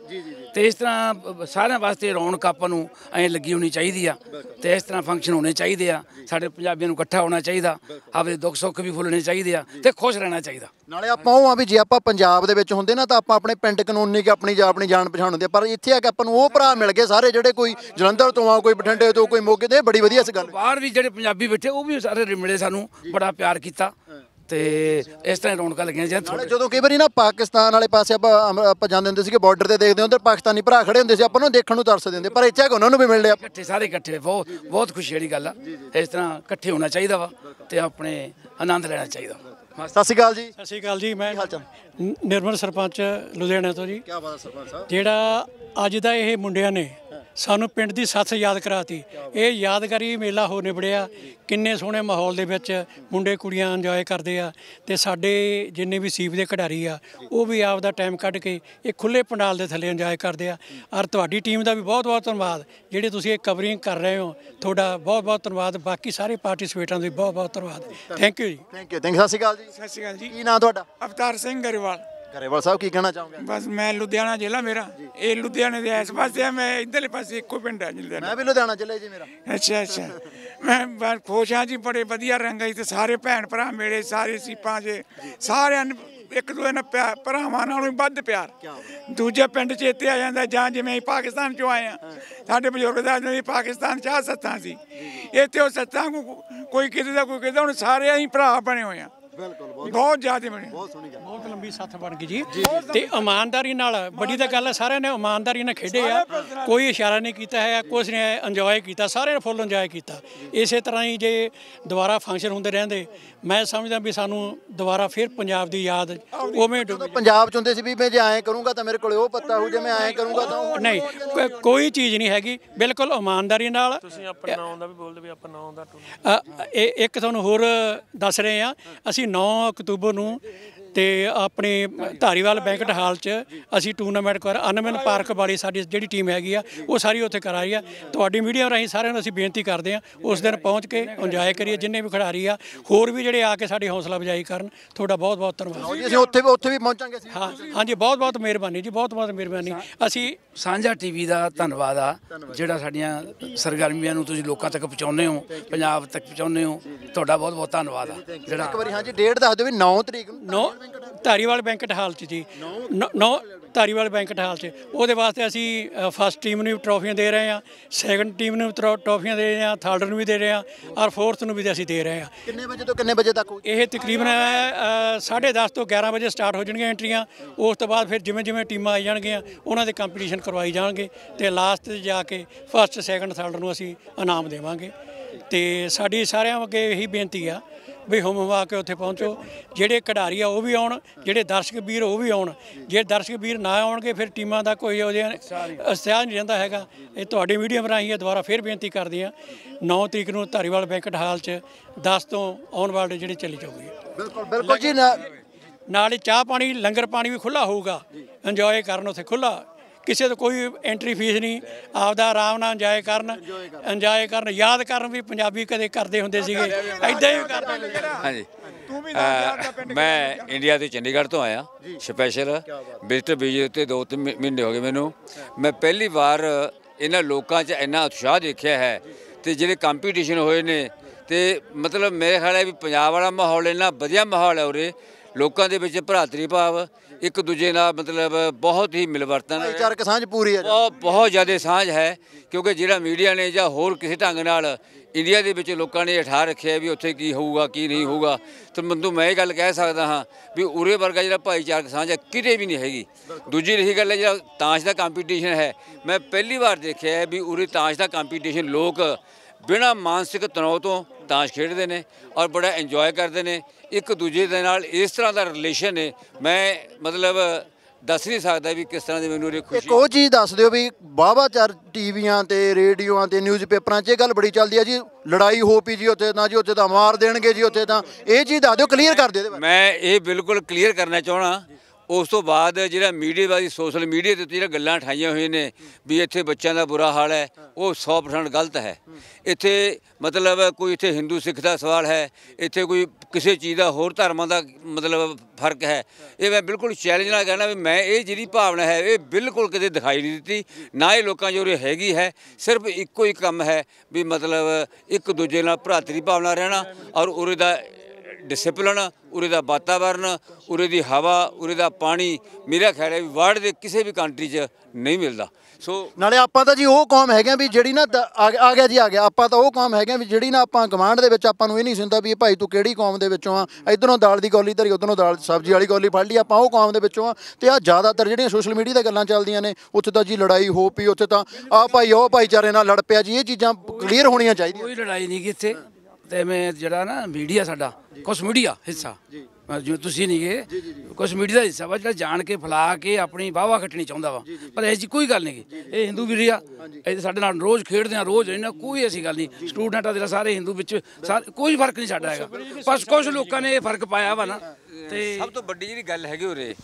[SPEAKER 2] ਤੇ ਇਸ ਤਰ੍ਹਾਂ ਸਾਰਿਆਂ ਵਾਸਤੇ ਰੌਣਕ ਆਪਾਂ ਨੂੰ ਐ ਲੱਗੀ ਹੋਣੀ ਚਾਹੀਦੀ ਆ ਤੇ ਇਸ ਤਰ੍ਹਾਂ ਫੰਕਸ਼ਨ ਹੋਣੇ ਚਾਹੀਦੇ ਆ ਸਾਡੇ ਪੰਜਾਬੀਆਂ ਨੂੰ ਇਕੱਠਾ ਹੋਣਾ ਚਾਹੀਦਾ ਆਪਣੇ ਦੁੱਖ ਸੁੱਖ ਵੀ ਫੁੱਲਣੇ ਚਾਹੀਦੇ ਆ ਤੇ ਖੁਸ਼ ਰਹਿਣਾ ਚਾਹੀਦਾ
[SPEAKER 1] ਨਾਲੇ ਆਪਾਂ ਉਹ ਆ ਵੀ ਜੇ ਆਪਾਂ ਪੰਜਾਬ ਦੇ ਵਿੱਚ ਹੁੰਦੇ ਨਾ ਤਾਂ ਆਪਾਂ ਆਪਣੇ ਪਿੰਡ ਕਾਨੂੰਨੀ ਕਿ ਆਪਣੀ ਜਾਂ ਆਪਣੀ ਜਾਣ ਪਛਾਣ ਹੁੰਦੀ ਪਰ ਇੱਥੇ ਆ ਕੇ ਆਪਾਂ ਨੂੰ ਉਹ ਭਰਾ ਮਿਲ ਗਏ ਸਾਰੇ ਜਿਹੜੇ ਕੋਈ ਜਲੰਧਰ ਤੋਂ ਆ ਕੋਈ
[SPEAKER 2] ਬਠਿੰਡੇ ਤੋਂ ਕੋਈ ਮੋਗੇ ਦੇ ਬੜੀ ਵਧੀਆ ਸੀ ਗੱਲ ਬਾਹਰ ਵੀ ਜਿਹੜੇ ਪੰਜਾਬੀ ਬੈਠੇ ਉਹ ਵੀ ਸਾਰੇ ਮਿਲੇ ਸਾਨੂੰ ਬੜਾ ਪਿਆਰ ਕੀਤਾ ਤੇ ਇਸ ਤਰ੍ਹਾਂ ਰੌਣਕਾਂ ਲੱਗੀਆਂ ਜਾਂ ਥੋੜੇ ਜਦੋਂ ਕਈ
[SPEAKER 1] ਵਾਰੀ ਨਾ ਪਾਕਿਸਤਾਨ ਵਾਲੇ ਪਾਸੇ ਆਪਾਂ ਆਪਾਂ ਜਾਂਦੇ ਹੁੰਦੇ ਸੀਗੇ ਬਾਰਡਰ ਤੇ ਦੇਖਦੇ ਹੁੰਦੇ ਪਾਕਿਸਤਾਨੀ ਭਰਾ ਖੜੇ ਹੁੰਦੇ ਸੀ ਆਪਾਂ ਨੂੰ ਦੇਖਣ ਨੂੰ ਤਰਸਦੇ ਹੁੰਦੇ ਪਰ ਇੱਥੇ ਆ ਕੇ ਉਹਨਾਂ ਨੂੰ ਵੀ ਮਿਲ ਲਿਆ
[SPEAKER 2] ਇਕੱਠੇ ਸਾਰੇ ਇਕੱਠੇ ਬਹੁਤ ਬਹੁਤ ਖੁਸ਼ੀ ਵਾਲੀ ਗੱਲ ਆ ਇਸ ਤਰ੍ਹਾਂ ਇਕੱਠੇ ਹੋਣਾ ਚਾਹੀਦਾ ਵਾ ਤੇ ਆਪਣੇ ਆਨੰਦ ਲੈਣਾ ਚਾਹੀਦਾ ਸਤਿ ਸ਼੍ਰੀ ਅਕਾਲ ਜੀ ਸਤਿ ਸ਼੍ਰੀ ਅਕਾਲ ਜੀ ਮੈਂ
[SPEAKER 3] ਨਿਰਮਲ ਸਰਪੰਚ ਲੁਧਿਆਣਾ ਤੋਂ ਜੀ ਕੀ ਬਾਤ ਸਰਪੰਚ ਸਾਹਿਬ ਜਿਹੜਾ ਅੱਜ ਦਾ ਇਹ ਮੁੰਡਿਆਂ ਨੇ ਸਾਨੂੰ ਪਿੰਡ ਦੀ ਸਾਥ ਯਾਦ ਕਰਾਤੀ ਇਹ ਯਾਦਗਾਰੀ ਮੇਲਾ ਹੋ ਨਿਬੜਿਆ ਕਿੰਨੇ ਸੋਹਣੇ ਮਾਹੌਲ ਦੇ ਵਿੱਚ ਮੁੰਡੇ ਕੁੜੀਆਂ ਇੰਜੋਏ ਕਰਦੇ ਆ ਤੇ ਸਾਡੇ ਜਿੰਨੇ ਵੀ ਸੀਪ ਦੇ ਖਿਡਾਰੀ ਆ ਉਹ ਵੀ ਆਪ ਦਾ ਟਾਈਮ ਕੱਢ ਕੇ ਇਹ ਖੁੱਲੇ ਪੰਡਾਲ ਦੇ ਥੱਲੇ ਇੰਜੋਏ ਕਰਦੇ ਆ ਔਰ ਤੁਹਾਡੀ ਟੀਮ ਦਾ ਵੀ ਬਹੁਤ-ਬਹੁਤ ਧੰਨਵਾਦ ਜਿਹੜੇ ਤੁਸੀਂ ਇਹ ਕਵਰਿੰਗ ਕਰ ਰਹੇ ਹੋ ਤੁਹਾਡਾ ਬਹੁਤ-ਬਹੁਤ ਧੰਨਵਾਦ ਬਾਕੀ ਸਾਰੇ ਪਾਰਟਿਸਪੇਟਾਂ ਦਾ ਵੀ ਬਹੁਤ-ਬਹੁਤ ਧੰਨਵਾਦ ਥੈਂਕ ਯੂ ਜੀ
[SPEAKER 1] ਥੈਂਕ ਯੂ ਥੈਂਕ ਸਤਿ ਸ਼੍ਰੀ ਅਕਾਲ ਜੀ ਸਤਿ ਸ਼੍ਰੀ ਅਕਾਲ ਜੀ ਕੀ ਨਾਮ ਤੁਹਾਡਾ
[SPEAKER 2] ਅਵਤਾਰ ਸਿੰਘ ਗਰੇਵਾਲ ਕਰੇਵਾਲ ਸਾਹਿਬ ਕੀ ਕਹਿਣਾ ਚਾਹੋਗੇ ਬਸ ਮੈਂ ਲੁਧਿਆਣਾ ਜ਼ਿਲ੍ਹਾ ਮੇਰਾ ਇਹ ਲੁਧਿਆਣੇ ਦੇ ਇਸ ਪਾਸੇ ਮੈਂ ਇਧਰਲੇ ਪਾਸੇ ਇੱਕੋ ਪਿੰਡ ਆ ਲੁਧਿਆਣਾ ਮੈਂ ਵੀ ਲੁਧਿਆਣਾ ਜ਼ਿਲ੍ਹੇ ਜੀ ਮੇਰਾ ਅੱਛਾ ਅੱਛਾ ਮੈਂ ਬਸ ਖੁਸ਼ ਹਾਂ ਜੀ ਬੜੇ ਵਧੀਆ ਰੰਗ ਆ ਤੇ ਸਾਰੇ ਭੈਣ ਭਰਾ ਮੇਰੇ ਸਾਰੇ ਸੀਪਾਂ ਜੇ ਸਾਰਿਆਂ ਇੱਕ ਦੂਏ ਨਾਲ ਭਰਾਵਾਂ ਨਾਲੋਂ ਵੱਧ ਪਿਆਰ ਦੂਜੇ ਪਿੰਡ ਚ ਇੱਥੇ ਆ ਜਾਂਦਾ ਜਾਂ ਜਿਵੇਂ ਪਾਕਿਸਤਾਨ ਚੋਂ ਆਏ ਆ ਸਾਡੇ ਬਜ਼ੁਰਗ ਦਾ ਪਾਕਿਸਤਾਨ ਚ ਆ ਸੱਤਾਂ ਸੀ ਇੱਥੇ ਉਹ ਸੱਤਾਂ ਕੋਈ ਕਿਸੇ ਦਾ ਕੋਈ ਕਿਸੇ ਦਾ ਹੁਣ ਸਾਰੇ ਅਸੀਂ ਭਰਾ ਬਣੇ ਹੋਏ ਆ
[SPEAKER 3] ਬਿਲਕੁਲ ਬਹੁਤ
[SPEAKER 2] ਜ਼ਿਆਦਾ ਬਣੀ ਬਹੁਤ ਸੋਹਣੀ
[SPEAKER 3] ਗੱਲ ਬਹੁਤ ਲੰਬੀ ਸਾਥ ਬਣ
[SPEAKER 2] ਗਈ ਜੀ ਤੇ ਇਮਾਨਦਾਰੀ
[SPEAKER 3] ਨਾਲ ਬੜੀ ਤਾਂ ਗੱਲ ਹੈ ਸਾਰਿਆਂ ਨੇ ਇਮਾਨਦਾਰੀ ਨਾਲ ਖੇਡੇ ਆ ਕੋਈ ਇਸ਼ਾਰਾ ਨਹੀਂ ਕੀਤਾ ਹੈ ਕੁਝ ਨਹੀਂ ਇੰਜੋਏ ਕੀਤਾ ਸਾਰਿਆਂ ਨੇ ਫੁੱਲ ਇੰਜੋਏ ਕੀਤਾ ਇਸੇ ਤਰ੍ਹਾਂ ਹੀ ਜੇ ਦੁਬਾਰਾ ਫੰਕਸ਼ਨ ਹੁੰਦੇ ਰਹਿੰਦੇ ਮੈਂ ਸਮਝਦਾ ਵੀ ਸਾਨੂੰ ਦੁਬਾਰਾ ਫਿਰ ਪੰਜਾਬ ਦੀ ਯਾਦ ਉਵੇਂ
[SPEAKER 1] ਪੰਜਾਬ ਚ ਹੁੰਦੇ ਸੀ ਵੀ ਮੈਂ ਜੇ ਐਂ ਕਰੂੰਗਾ ਤਾਂ ਮੇਰੇ ਕੋਲੇ ਉਹ ਪੱਤਾ ਹੋ ਜੇ ਮੈਂ ਐਂ ਕਰੂੰਗਾ ਤਾਂ
[SPEAKER 3] ਨਹੀਂ ਕੋਈ ਚੀਜ਼ ਨਹੀਂ ਹੈਗੀ ਬਿਲਕੁਲ ਇਮਾਨਦਾਰੀ ਨਾਲ ਤੁਸੀਂ ਆਪਣਾ ਨਾਮ ਦਾ ਵੀ ਬੋਲਦੇ ਵੀ ਆਪਣਾ ਨਾਮ ਦਾ ਇੱਕ ਤੁਹਾਨੂੰ ਹੋਰ ਦੱਸ ਰਹੇ ਆ ਅਸੀਂ 9 ਅਕਤੂਬਰ ਨੂੰ ਤੇ ਆਪਣੇ ਧਾਰੀਵਾਲ ਬੈਂਕਟ ਹਾਲ 'ਚ ਅਸੀਂ ਟੂਰਨਾਮੈਂਟ ਕਰ ਅਨਮਨ ਪਾਰਕ ਵਾਲੀ ਸਾਡੀ ਜਿਹੜੀ ਟੀਮ ਹੈਗੀ ਆ ਉਹ ਸਾਰੀ ਉੱਥੇ ਕਰਾ ਰਹੀ ਆ ਤੁਹਾਡੀ ਮੀਡੀਆ ਰਾਹੀਂ ਸਾਰਿਆਂ ਨੂੰ ਅਸੀਂ ਬੇਨਤੀ ਕਰਦੇ ਆ ਉਸ ਦਿਨ ਪਹੁੰਚ ਕੇ ਇੰਜੋਏ ਕਰੀਏ ਜਿੰਨੇ ਵੀ ਖਿਡਾਰੀ ਆ ਹੋਰ ਵੀ ਜਿਹੜੇ ਆ ਕੇ ਸਾਡੀ ਹੌਸਲਾ ਬਜਾਈ ਕਰਨ ਤੁਹਾਡਾ ਬਹੁਤ ਬਹੁਤ ਧੰਨਵਾਦ ਅਸੀਂ ਉੱਥੇ ਵੀ ਉੱਥੇ ਵੀ ਪਹੁੰਚਾਂਗੇ ਅਸੀਂ ਹਾਂ ਹਾਂਜੀ ਬਹੁਤ ਬਹੁਤ ਮਿਹਰਬਾਨੀ
[SPEAKER 2] ਜੀ ਬਹੁਤ ਬਹੁਤ ਮਿਹਰਬਾਨੀ ਅਸੀਂ ਸਾਂਝਾ ਟੀਵੀ ਦਾ ਧੰਨਵਾਦ ਆ ਜਿਹੜਾ ਸਾਡੀਆਂ ਸਰਗਰਮੀਆਂ ਨੂੰ ਤੁਸੀਂ ਲੋਕਾਂ ਤੱਕ ਪਹੁੰਚਾਉਂਦੇ ਹੋ ਪੰਜਾਬ ਤੱਕ ਪਹੁੰਚਾਉਂਦੇ ਹੋ ਤੁਹਾਡਾ ਬਹੁਤ ਬਹੁਤ ਧੰਨਵਾਦ ਆ ਜਿਹੜਾ ਇੱਕ ਵਾਰੀ ਹਾਂਜੀ ਡੇਟ ਦੱਸ ਦਿਓ ਵੀ 9 ਤਰੀਕ ਨੂੰ 9 ਧਾਰੀਵਾਲ ਬੈਂਕਟ ਹਾਲ 'ਚ ਜੀ ਨੋ
[SPEAKER 3] ਧਾਰੀਵਾਲ ਬੈਂਕਟ ਹਾਲ 'ਚ ਉਹਦੇ ਵਾਸਤੇ ਅਸੀਂ ਫਸਟ ਟੀਮ ਨੂੰ ਟਰੋਫੀਆਂ ਦੇ ਰਹੇ ਹਾਂ ਸੈਕੰਡ ਟੀਮ ਨੂੰ ਟਰੋਫੀਆਂ ਦੇ ਰਹੇ ਹਾਂ ਥਰਡ ਨੂੰ ਵੀ ਦੇ ਰਹੇ ਹਾਂ ਔਰ ਫੋਰਥ ਨੂੰ ਵੀ ਅਸੀਂ ਦੇ ਰਹੇ ਹਾਂ
[SPEAKER 1] ਕਿੰਨੇ ਵਜੇ ਤੋਂ ਕਿੰਨੇ ਵਜੇ
[SPEAKER 3] ਤੱਕ ਇਹ ਤਕਰੀਬਨ 10:30 ਤੋਂ 11 ਵਜੇ ਸਟਾਰਟ ਹੋ ਜਾਣਗੀਆਂ ਐਂਟਰੀਆਂ ਉਸ ਤੋਂ ਬਾਅਦ ਫਿਰ ਜਿਵੇਂ ਜਿਵੇਂ ਟੀਮਾਂ ਆਈ ਜਾਣਗੀਆਂ ਉਹਨਾਂ ਦੇ ਕੰਪੀਟੀਸ਼ਨ ਕਰਵਾਈ ਜਾਣਗੇ ਤੇ ਲਾਸਟ ਜਾ ਕੇ ਫਸਟ ਸੈਕੰਡ ਥਰਡ ਨੂੰ ਅਸੀਂ ਇਨਾਮ ਦੇਵਾਂਗੇ ਤੇ ਸਾਡੀ ਸਾਰਿਆਂ ਅੱਗੇ ਇਹੀ ਬੇਨਤੀ ਆ ਵੀ ਹੁਮਵਾ ਕੇ ਉੱਥੇ ਪਹੁੰਚੋ ਜਿਹੜੇ ਖਿਡਾਰੀ ਆ ਉਹ ਵੀ ਆਉਣ ਜਿਹੜੇ ਦਰਸ਼ਕ ਵੀਰ ਉਹ ਵੀ ਆਉਣ ਜੇ ਦਰਸ਼ਕ ਵੀਰ ਨਾ ਆਉਣਗੇ ਫਿਰ ਟੀਮਾਂ ਦਾ ਕੋਈ ਉਹਦੇ ਉਤਸ਼ਾਹ ਨਹੀਂ ਰਹਿੰਦਾ ਹੈਗਾ ਇਹ ਤੁਹਾਡੀ ਮੀਡੀਅਮ ਰਾਹੀਂ ਇਹ ਦੁਬਾਰਾ ਫਿਰ ਬੇਨਤੀ ਕਰਦੇ ਆ 9 ਤਰੀਕ ਨੂੰ ਧਾਰੀਵਾਲ ਬੈਂਕਟ ਹਾਲ 'ਚ 10 ਤੋਂ ਆਉਣ ਵਾਲੇ ਜਿਹੜੇ ਚੱਲੀ ਜਾਊਗੀ ਬਿਲਕੁਲ ਬਿਲਕੁਲ ਜੀ ਨਾਲ ਹੀ ਚਾਹ ਪਾਣੀ ਲੰਗਰ ਪਾਣੀ ਵੀ ਖੁੱਲਾ ਹੋਊਗਾ ਇੰਜੋਏ ਕਰਨ ਉੱਥੇ ਖੁੱਲਾ ਕਿਸੇ ਤੋਂ ਕੋਈ ਐਂਟਰੀ ਫੀਸ ਨਹੀਂ ਆਪਦਾ ਆਰਾਮ ਨਾਲ ਇੰਜੋਏ ਕਰਨ ਇੰਜਾਏ ਕਰਨ ਯਾਦ ਕਰਨ ਵੀ ਪੰਜਾਬੀ ਕਦੇ ਕਰਦੇ ਹੁੰਦੇ ਸੀਗੇ ਐਦਾਂ ਹੀ ਕਰਦੇ
[SPEAKER 7] ਹਾਂਜੀ ਮੈਂ ਇੰਡੀਆ ਦੇ ਚੰਡੀਗੜ੍ਹ ਤੋਂ ਆਇਆ ਸਪੈਸ਼ਲ ਵਿਜ਼ਟਰ ਵੀਜ਼ੇ ਤੇ ਦੋ ਤਿੰਨ ਮਹੀਨੇ ਹੋ ਗਏ ਮੈਨੂੰ ਮੈਂ ਪਹਿਲੀ ਵਾਰ ਇਹਨਾਂ ਲੋਕਾਂ 'ਚ ਇੰਨਾ ਉਤਸ਼ਾਹ ਦੇਖਿਆ ਹੈ ਤੇ ਜਿਹੜੇ ਕੰਪੀਟੀਸ਼ਨ ਹੋਏ ਨੇ ਤੇ ਮਤਲਬ ਮੇਰੇ ਖਿਆਲ ਹੈ ਵੀ ਪੰਜਾਬ ਵਾਲਾ ਮਾਹੌਲ ਇੰਨਾ ਵਧੀਆ ਮਾਹੌਲ ਹੈ ਉਰੇ ਲੋਕਾਂ ਦੇ ਵਿੱਚ ਭਰਾਤਰੀ ਭਾਵ ਇੱਕ ਦੂਜੇ ਨਾਲ ਮਤਲਬ ਬਹੁਤ ਹੀ ਮਿਲਵਰਤਨ ਭਾਈਚਾਰਕ ਸਾਂਝ ਪੂਰੀ ਹੈ ਬਹੁਤ ਬਹੁਤ ਜ਼ਿਆਦਾ ਸਾਂਝ ਹੈ ਕਿਉਂਕਿ ਜਿਹੜਾ ਮੀਡੀਆ ਨੇ ਜਾਂ ਹੋਰ ਕਿਸੇ ਢੰਗ ਨਾਲ ਇੰਡੀਆ ਦੇ ਵਿੱਚ ਲੋਕਾਂ ਨੇ ਠਾ ਰੱਖਿਆ ਵੀ ਉੱਥੇ ਕੀ ਹੋਊਗਾ ਕੀ ਨਹੀਂ ਹੋਊਗਾ ਤੇ ਮੰਦੂ ਮੈਂ ਇਹ ਗੱਲ ਕਹਿ ਸਕਦਾ ਹਾਂ ਵੀ ਉਰੇ ਵਰਗਾ ਜਿਹੜਾ ਭਾਈਚਾਰਕ ਸਾਂਝ ਹੈ ਕਿਤੇ ਵੀ ਨਹੀਂ ਹੈਗੀ ਦੂਜੀ ਰਹੀ ਗੱਲ ਹੈ ਜਿਹੜਾ ਤਾਸ਼ ਦਾ ਕੰਪੀਟੀਸ਼ਨ ਹੈ ਮੈਂ ਪਹਿਲੀ ਵਾਰ ਦੇਖਿਆ ਹੈ ਵੀ ਉਰੇ ਤਾਸ਼ ਦਾ ਕੰਪੀਟੀਸ਼ਨ ਲੋਕ ਬਿਨਾ ਮਾਨਸਿਕ ਤਣਾਅ ਤੋਂ ਤਾਸ਼ ਖੇਡਦੇ ਨੇ ਔਰ ਬੜਾ ਇੰਜੋਏ ਕਰਦੇ ਨੇ ਇੱਕ ਦੂਜੇ ਦੇ ਨਾਲ ਇਸ ਤਰ੍ਹਾਂ ਦਾ ਰਿਲੇਸ਼ਨ ਹੈ ਮੈਂ ਮਤਲਬ ਦੱਸ ਨਹੀਂ ਸਕਦਾ ਵੀ ਕਿਸ ਤਰ੍ਹਾਂ ਦੀ ਮੈਨੂੰ ਇਹ ਖੁਸ਼ੀ ਇੱਕ
[SPEAKER 1] ਉਹ ਚੀਜ਼ ਦੱਸ ਦਿਓ ਵੀ ਬਾਬਾ ਚਾਰ ਟੀਵੀਆਂ ਤੇ ਰੇਡੀਓਆਂ ਤੇ ਨਿਊਜ਼ ਪੇਪਰਾਂ 'ਚ ਇਹ ਗੱਲ ਬੜੀ ਚੱਲਦੀ ਆ ਜੀ ਲੜਾਈ ਹੋ ਪਈ ਜੀ ਉੱਥੇ ਤਾਂ ਜੀ ਉੱਥੇ ਤਾਂ ਮਾਰ ਦੇਣਗੇ ਜੀ ਉੱਥੇ ਤਾਂ ਇਹ ਚੀਜ਼ ਦੱਸ ਦਿਓ ਕਲੀਅਰ ਕਰ ਦਿਓ
[SPEAKER 7] ਮੈਂ ਇਹ ਬਿਲਕੁਲ ਕਲੀਅਰ ਕਰਨਾ ਚਾਹਣਾ ਉਸ ਤੋਂ ਬਾਅਦ ਜਿਹੜਾ ਮੀਡੀਆ ਵਾਲੀ ਸੋਸ਼ਲ ਮੀਡੀਆ ਤੇ ਜਿਹੜਾ ਗੱਲਾਂ ਠਾਈਆਂ ਹੋਈਆਂ ਨੇ ਵੀ ਇੱਥੇ ਬੱਚਿਆਂ ਦਾ ਬੁਰਾ ਹਾਲ ਹੈ ਉਹ 100% ਗਲਤ ਹੈ ਇੱਥੇ ਮਤਲਬ ਕੋਈ ਇੱਥੇ ਹਿੰਦੂ ਸਿੱਖ ਦਾ ਸਵਾਲ ਹੈ ਇੱਥੇ ਕੋਈ ਕਿਸੇ ਚੀਜ਼ ਦਾ ਹੋਰ ਧਰਮਾਂ ਦਾ ਮਤਲਬ ਫਰਕ ਹੈ ਇਹ ਮੈਂ ਬਿਲਕੁਲ ਚੈਲੰਜ ਨਾਲ ਕਹਿਣਾ ਵੀ ਮੈਂ ਇਹ ਜਿਹੜੀ ਭਾਵਨਾ ਹੈ ਇਹ ਬਿਲਕੁਲ ਕਿਤੇ ਦਿਖਾਈ ਨਹੀਂ ਦਿੱਤੀ ਨਾ ਇਹ ਲੋਕਾਂ ਜੋ ਰਹੀ ਹੈਗੀ ਹੈ ਸਿਰਫ ਇੱਕੋ ਹੀ ਕੰਮ ਹੈ ਵੀ ਮਤਲਬ ਇੱਕ ਦੂਜੇ ਨਾਲ ਭਰਾਤਰੀ ਭਾਵਨਾ ਰਹਿਣਾ ਔਰ ਉਰੇ ਦਾ ਡਿਸਪਲਿਨ ਉਰੇ ਦਾ ਵਾਤਾਵਰਨ ਉਰੇ ਦੀ ਹਵਾ ਉਰੇ ਦਾ ਪਾਣੀ ਮੇਰਾ ਖਿਆਲ ਹੈ ਵੀ ਵਰਲਡ ਦੇ ਕਿਸੇ ਵੀ ਕੰਟਰੀ 'ਚ ਨਹੀਂ ਮਿਲਦਾ ਸੋ
[SPEAKER 1] ਨਾਲੇ ਆਪਾਂ ਤਾਂ ਜੀ ਉਹ ਕੌਮ ਹੈਗੇ ਆ ਵੀ ਜਿਹੜੀ ਨਾ ਆ ਗਿਆ ਜੀ ਆ ਗਿਆ ਆਪਾਂ ਤਾਂ ਉਹ ਕੌਮ ਹੈਗੇ ਆ ਵੀ ਜਿਹੜੀ ਨਾ ਆਪਾਂ ਕਮਾਂਡ ਦੇ ਵਿੱਚ ਆਪਾਂ ਨੂੰ ਇਹ ਨਹੀਂ ਸੁਣਦਾ ਵੀ ਭਾਈ ਤੂੰ ਕਿਹੜੀ ਕੌਮ ਦੇ ਵਿੱਚੋਂ ਆ ਇਧਰੋਂ ਦਾਲ ਦੀ ਗੋਲੀ ਧਰੀ ਉਧਰੋਂ ਦਾਲ ਸਬਜ਼ੀ ਵਾਲੀ ਗੋਲੀ ਫੜ ਲਈ ਆਪਾਂ ਉਹ ਕੌਮ ਦੇ ਵਿੱਚੋਂ ਆ ਤੇ ਆ ਜ਼ਿਆਦਾਤਰ ਜਿਹੜੀਆਂ ਸੋਸ਼ਲ ਮੀਡੀਆ ਤੇ ਗੱਲਾਂ ਚੱਲਦੀਆਂ ਨੇ ਉੱਥੇ ਤਾਂ ਜੀ ਲੜਾਈ ਹੋ ਪਈ ਉੱਥੇ ਤਾਂ ਆ ਭਾਈ ਉਹ ਭਾਈਚਾਰੇ ਨਾਲ ਲੜ ਪਿਆ ਜੀ ਇਹ ਚੀਜ਼ਾਂ
[SPEAKER 2] ਕਲੀਅਰ ਹੋਣੀਆਂ ਚਾਹੀਦੀਆਂ ਕੋਈ ਲੜਾਈ ਨਹੀਂ ਕਿੱਥੇ ਤੇ ਮੈਂ ਜਿਹੜਾ ਨਾ ਮੀਡੀਆ ਸਾਡਾ ਕੁਛ ਮੀਡੀਆ ਹਿੱਸਾ ਜੀ ਤੁਸੀਂ ਨਹੀਂ ਗਏ ਕੁਛ ਮੀਡੀਆ ਦਾ ਹਿੱਸਾ ਜਿਹੜਾ ਜਾਣ ਕੇ ਫਲਾ ਕੇ ਆਪਣੀ ਵਾਵਾ ਖੱਟਣੀ ਚਾਹੁੰਦਾ ਵਾ ਪਰ ਇਹ ਜੀ ਕੋਈ ਗੱਲ ਨਹੀਂ ਇਹ ਹਿੰਦੂ ਵੀਰ ਆ ਇਹ ਸਾਡੇ ਨਾਲ ਰੋਜ਼ ਖੇਡਦੇ ਆ ਰੋਜ਼ ਇਹਨਾਂ ਕੋਈ ਐਸੀ ਗੱਲ ਨਹੀਂ ਸਟੂਡੈਂਟਾਂ ਦੇ ਸਾਰੇ ਹਿੰਦੂ ਵਿੱਚ ਕੋਈ ਫਰਕ ਨਹੀਂ ਸਾਡਾ ਹੈਗਾ ਪਰ ਕੁਝ ਲੋਕਾਂ ਨੇ ਇਹ ਫਰਕ ਪਾਇਆ ਵਾ ਨਾ
[SPEAKER 7] ਸਭ ਤੋਂ ਵੱਡੀ ਜਿਹੜੀ ਗੱਲ ਹੈਗੀ ਉਰੇ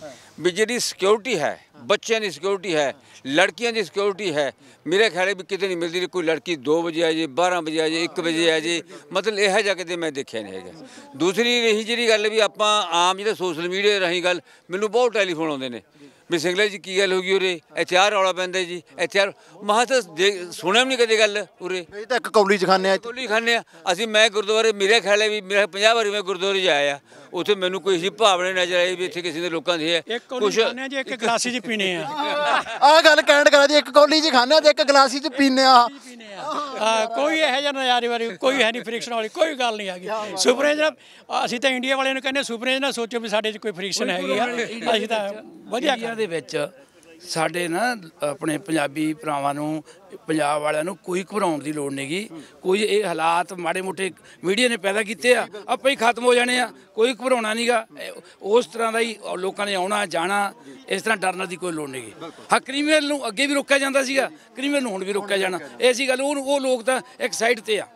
[SPEAKER 7] ਵੀ ਜਿਹੜੀ ਸਿਕਿਉਰਿਟੀ ਹੈ ਬੱਚਿਆਂ ਦੀ ਸਿਕਿਉਰਿਟੀ ਹੈ ਲੜਕੀਆਂ ਦੀ ਸਿਕਿਉਰਿਟੀ ਹੈ ਮੇਰੇ ਖਿਆਲੇ ਵੀ ਕਿਤੇ ਨਹੀਂ ਮਿਲਦੀ ਕੋਈ ਲੜਕੀ 2 ਵਜੇ ਆ ਜੇ 12 ਵਜੇ ਆ ਜੇ 1 ਵਜੇ ਆ ਜੇ ਮਤਲਬ ਇਹ ਜਾ ਕੇ ਮੈਂ ਦੇਖਿਆ ਨਹੀਂ ਹੈਗਾ ਦੂਸਰੀ ਰਹੀ ਜਿਹੜੀ ਗੱਲ ਵੀ ਆਪਾਂ ਆਮ ਜਿਹੜੇ ਸੋਸ਼ਲ ਮੀਡੀਆ ਰਹੀ ਗੱਲ ਮੈਨੂੰ ਬਹੁਤ ਟੈਲੀਫੋਨ ਆਉਂਦੇ ਨੇ ਵੀ ਸਿੰਗਲੇ ਜੀ ਕੀ ਗੱਲ ਹੋ ਗਈ ਉਰੇ ਐਚਆਰ ਰੌਲਾ ਪੈਂਦਾ ਜੀ ਐਚਆਰ ਮਹਾ ਤਾਂ ਸੁਣਿਆ ਨਹੀਂ ਕਦੇ ਗੱਲ ਉਰੇ ਇਹ
[SPEAKER 1] ਤਾਂ ਇੱਕ ਕੌਲੀ ਚ ਖਾਣੇ ਆ
[SPEAKER 7] ਕੌਲੀ ਖਾਣੇ ਆ ਅਸੀਂ ਮੈਂ ਗੁਰਦੁਆਰੇ ਮੇਰੇ ਖਿਆਲੇ ਵੀ ਮੇਰੇ 50 ਵਾਰੀ ਮੈਂ ਗੁਰਦੁਆਰੇ ਜਾਇਆ ਉੱਥੇ ਮੈਨੂੰ ਕੋਈ ਜੀ ਭਾਵਨਾ ਨਜ਼ਰ ਆਈ ਵੀ ਇੱਥੇ ਕਿਸੇ ਦੇ ਲੋਕਾਂ ਦੀ ਹੈ ਕੁਝ ਖਾਣੇ ਜੀ ਇੱਕ ਗਲਾਸੀ ਚ ਪੀਣੇ ਆ
[SPEAKER 1] ਆ ਗੱਲ ਕਹਿਣ ਕਰਾ ਜੀ ਇੱਕ ਕੌਲੀ ਚ ਖਾਣੇ ਤੇ ਇੱਕ ਗਲਾਸੀ ਚ ਪੀਣੇ ਆ
[SPEAKER 3] ਕੋਈ ਇਹੋ ਜਿਹਾ ਨਜ਼ਾਰੇ ਵਾਲੀ ਕੋਈ ਹੈ ਨਹੀਂ ਫ੍ਰਿਕਸ਼ਨ ਵਾਲੀ ਕੋਈ ਗੱਲ ਨਹੀਂ ਆ ਗਈ ਜਨਾਬ ਅਸੀਂ ਤਾਂ ਇੰਡੀਆ
[SPEAKER 2] ਵਾਲਿਆਂ ਨੂੰ ਕਹਿੰਦੇ ਸੁਪਰੇ ਨਾ ਸੋਚੋ ਵੀ ਸਾਡੇ 'ਚ ਕੋਈ ਫ੍ਰਿਕਸ਼ਨ ਹੈਗੀ ਆ ਅਸੀਂ ਤਾਂ ਵਧੀਆ ਦੇ ਵਿੱਚ ਸਾਡੇ ਨਾ ਆਪਣੇ ਪੰਜਾਬੀ ਭਰਾਵਾਂ ਨੂੰ ਪੰਜਾਬ ਵਾਲਿਆਂ ਨੂੰ ਕੋਈ ਘਬਰਾਉਣ ਦੀ ਲੋੜ ਨਹੀਂਗੀ ਕੋਈ ਇਹ ਹਾਲਾਤ ਮਾੜੇ ਮੋਟੇ ਮੀਡੀਆ ਨੇ ਪੈਦਾ ਕੀਤੇ ਆ ਆਪੇ ਹੀ ਖਤਮ ਹੋ ਜਾਣੇ ਆ ਕੋਈ ਘਬਰਾਉਣਾ ਨਹੀਂਗਾ ਉਸ ਤਰ੍ਹਾਂ ਦਾ ਹੀ ਲੋਕਾਂ ਨੇ ਆਉਣਾ ਜਾਣਾ ਇਸ ਤਰ੍ਹਾਂ ਡਰਨ ਦੀ ਕੋਈ ਲੋੜ ਨਹੀਂਗੀ ਹਾਂ ਕ੍ਰਿਮੀਨਲ ਨੂੰ ਅੱਗੇ ਵੀ ਰੋਕਿਆ ਜਾਂਦਾ ਸੀਗਾ ਕ੍ਰਿਮੀਨਲ ਨੂੰ ਹੁਣ ਵੀ ਰੋਕਿਆ ਜਾਣਾ ਇਹ ਸੀ ਗੱਲ ਉਹ ਲੋਕ ਤਾਂ ਇੱਕ ਸਾਈਡ ਤੇ ਆ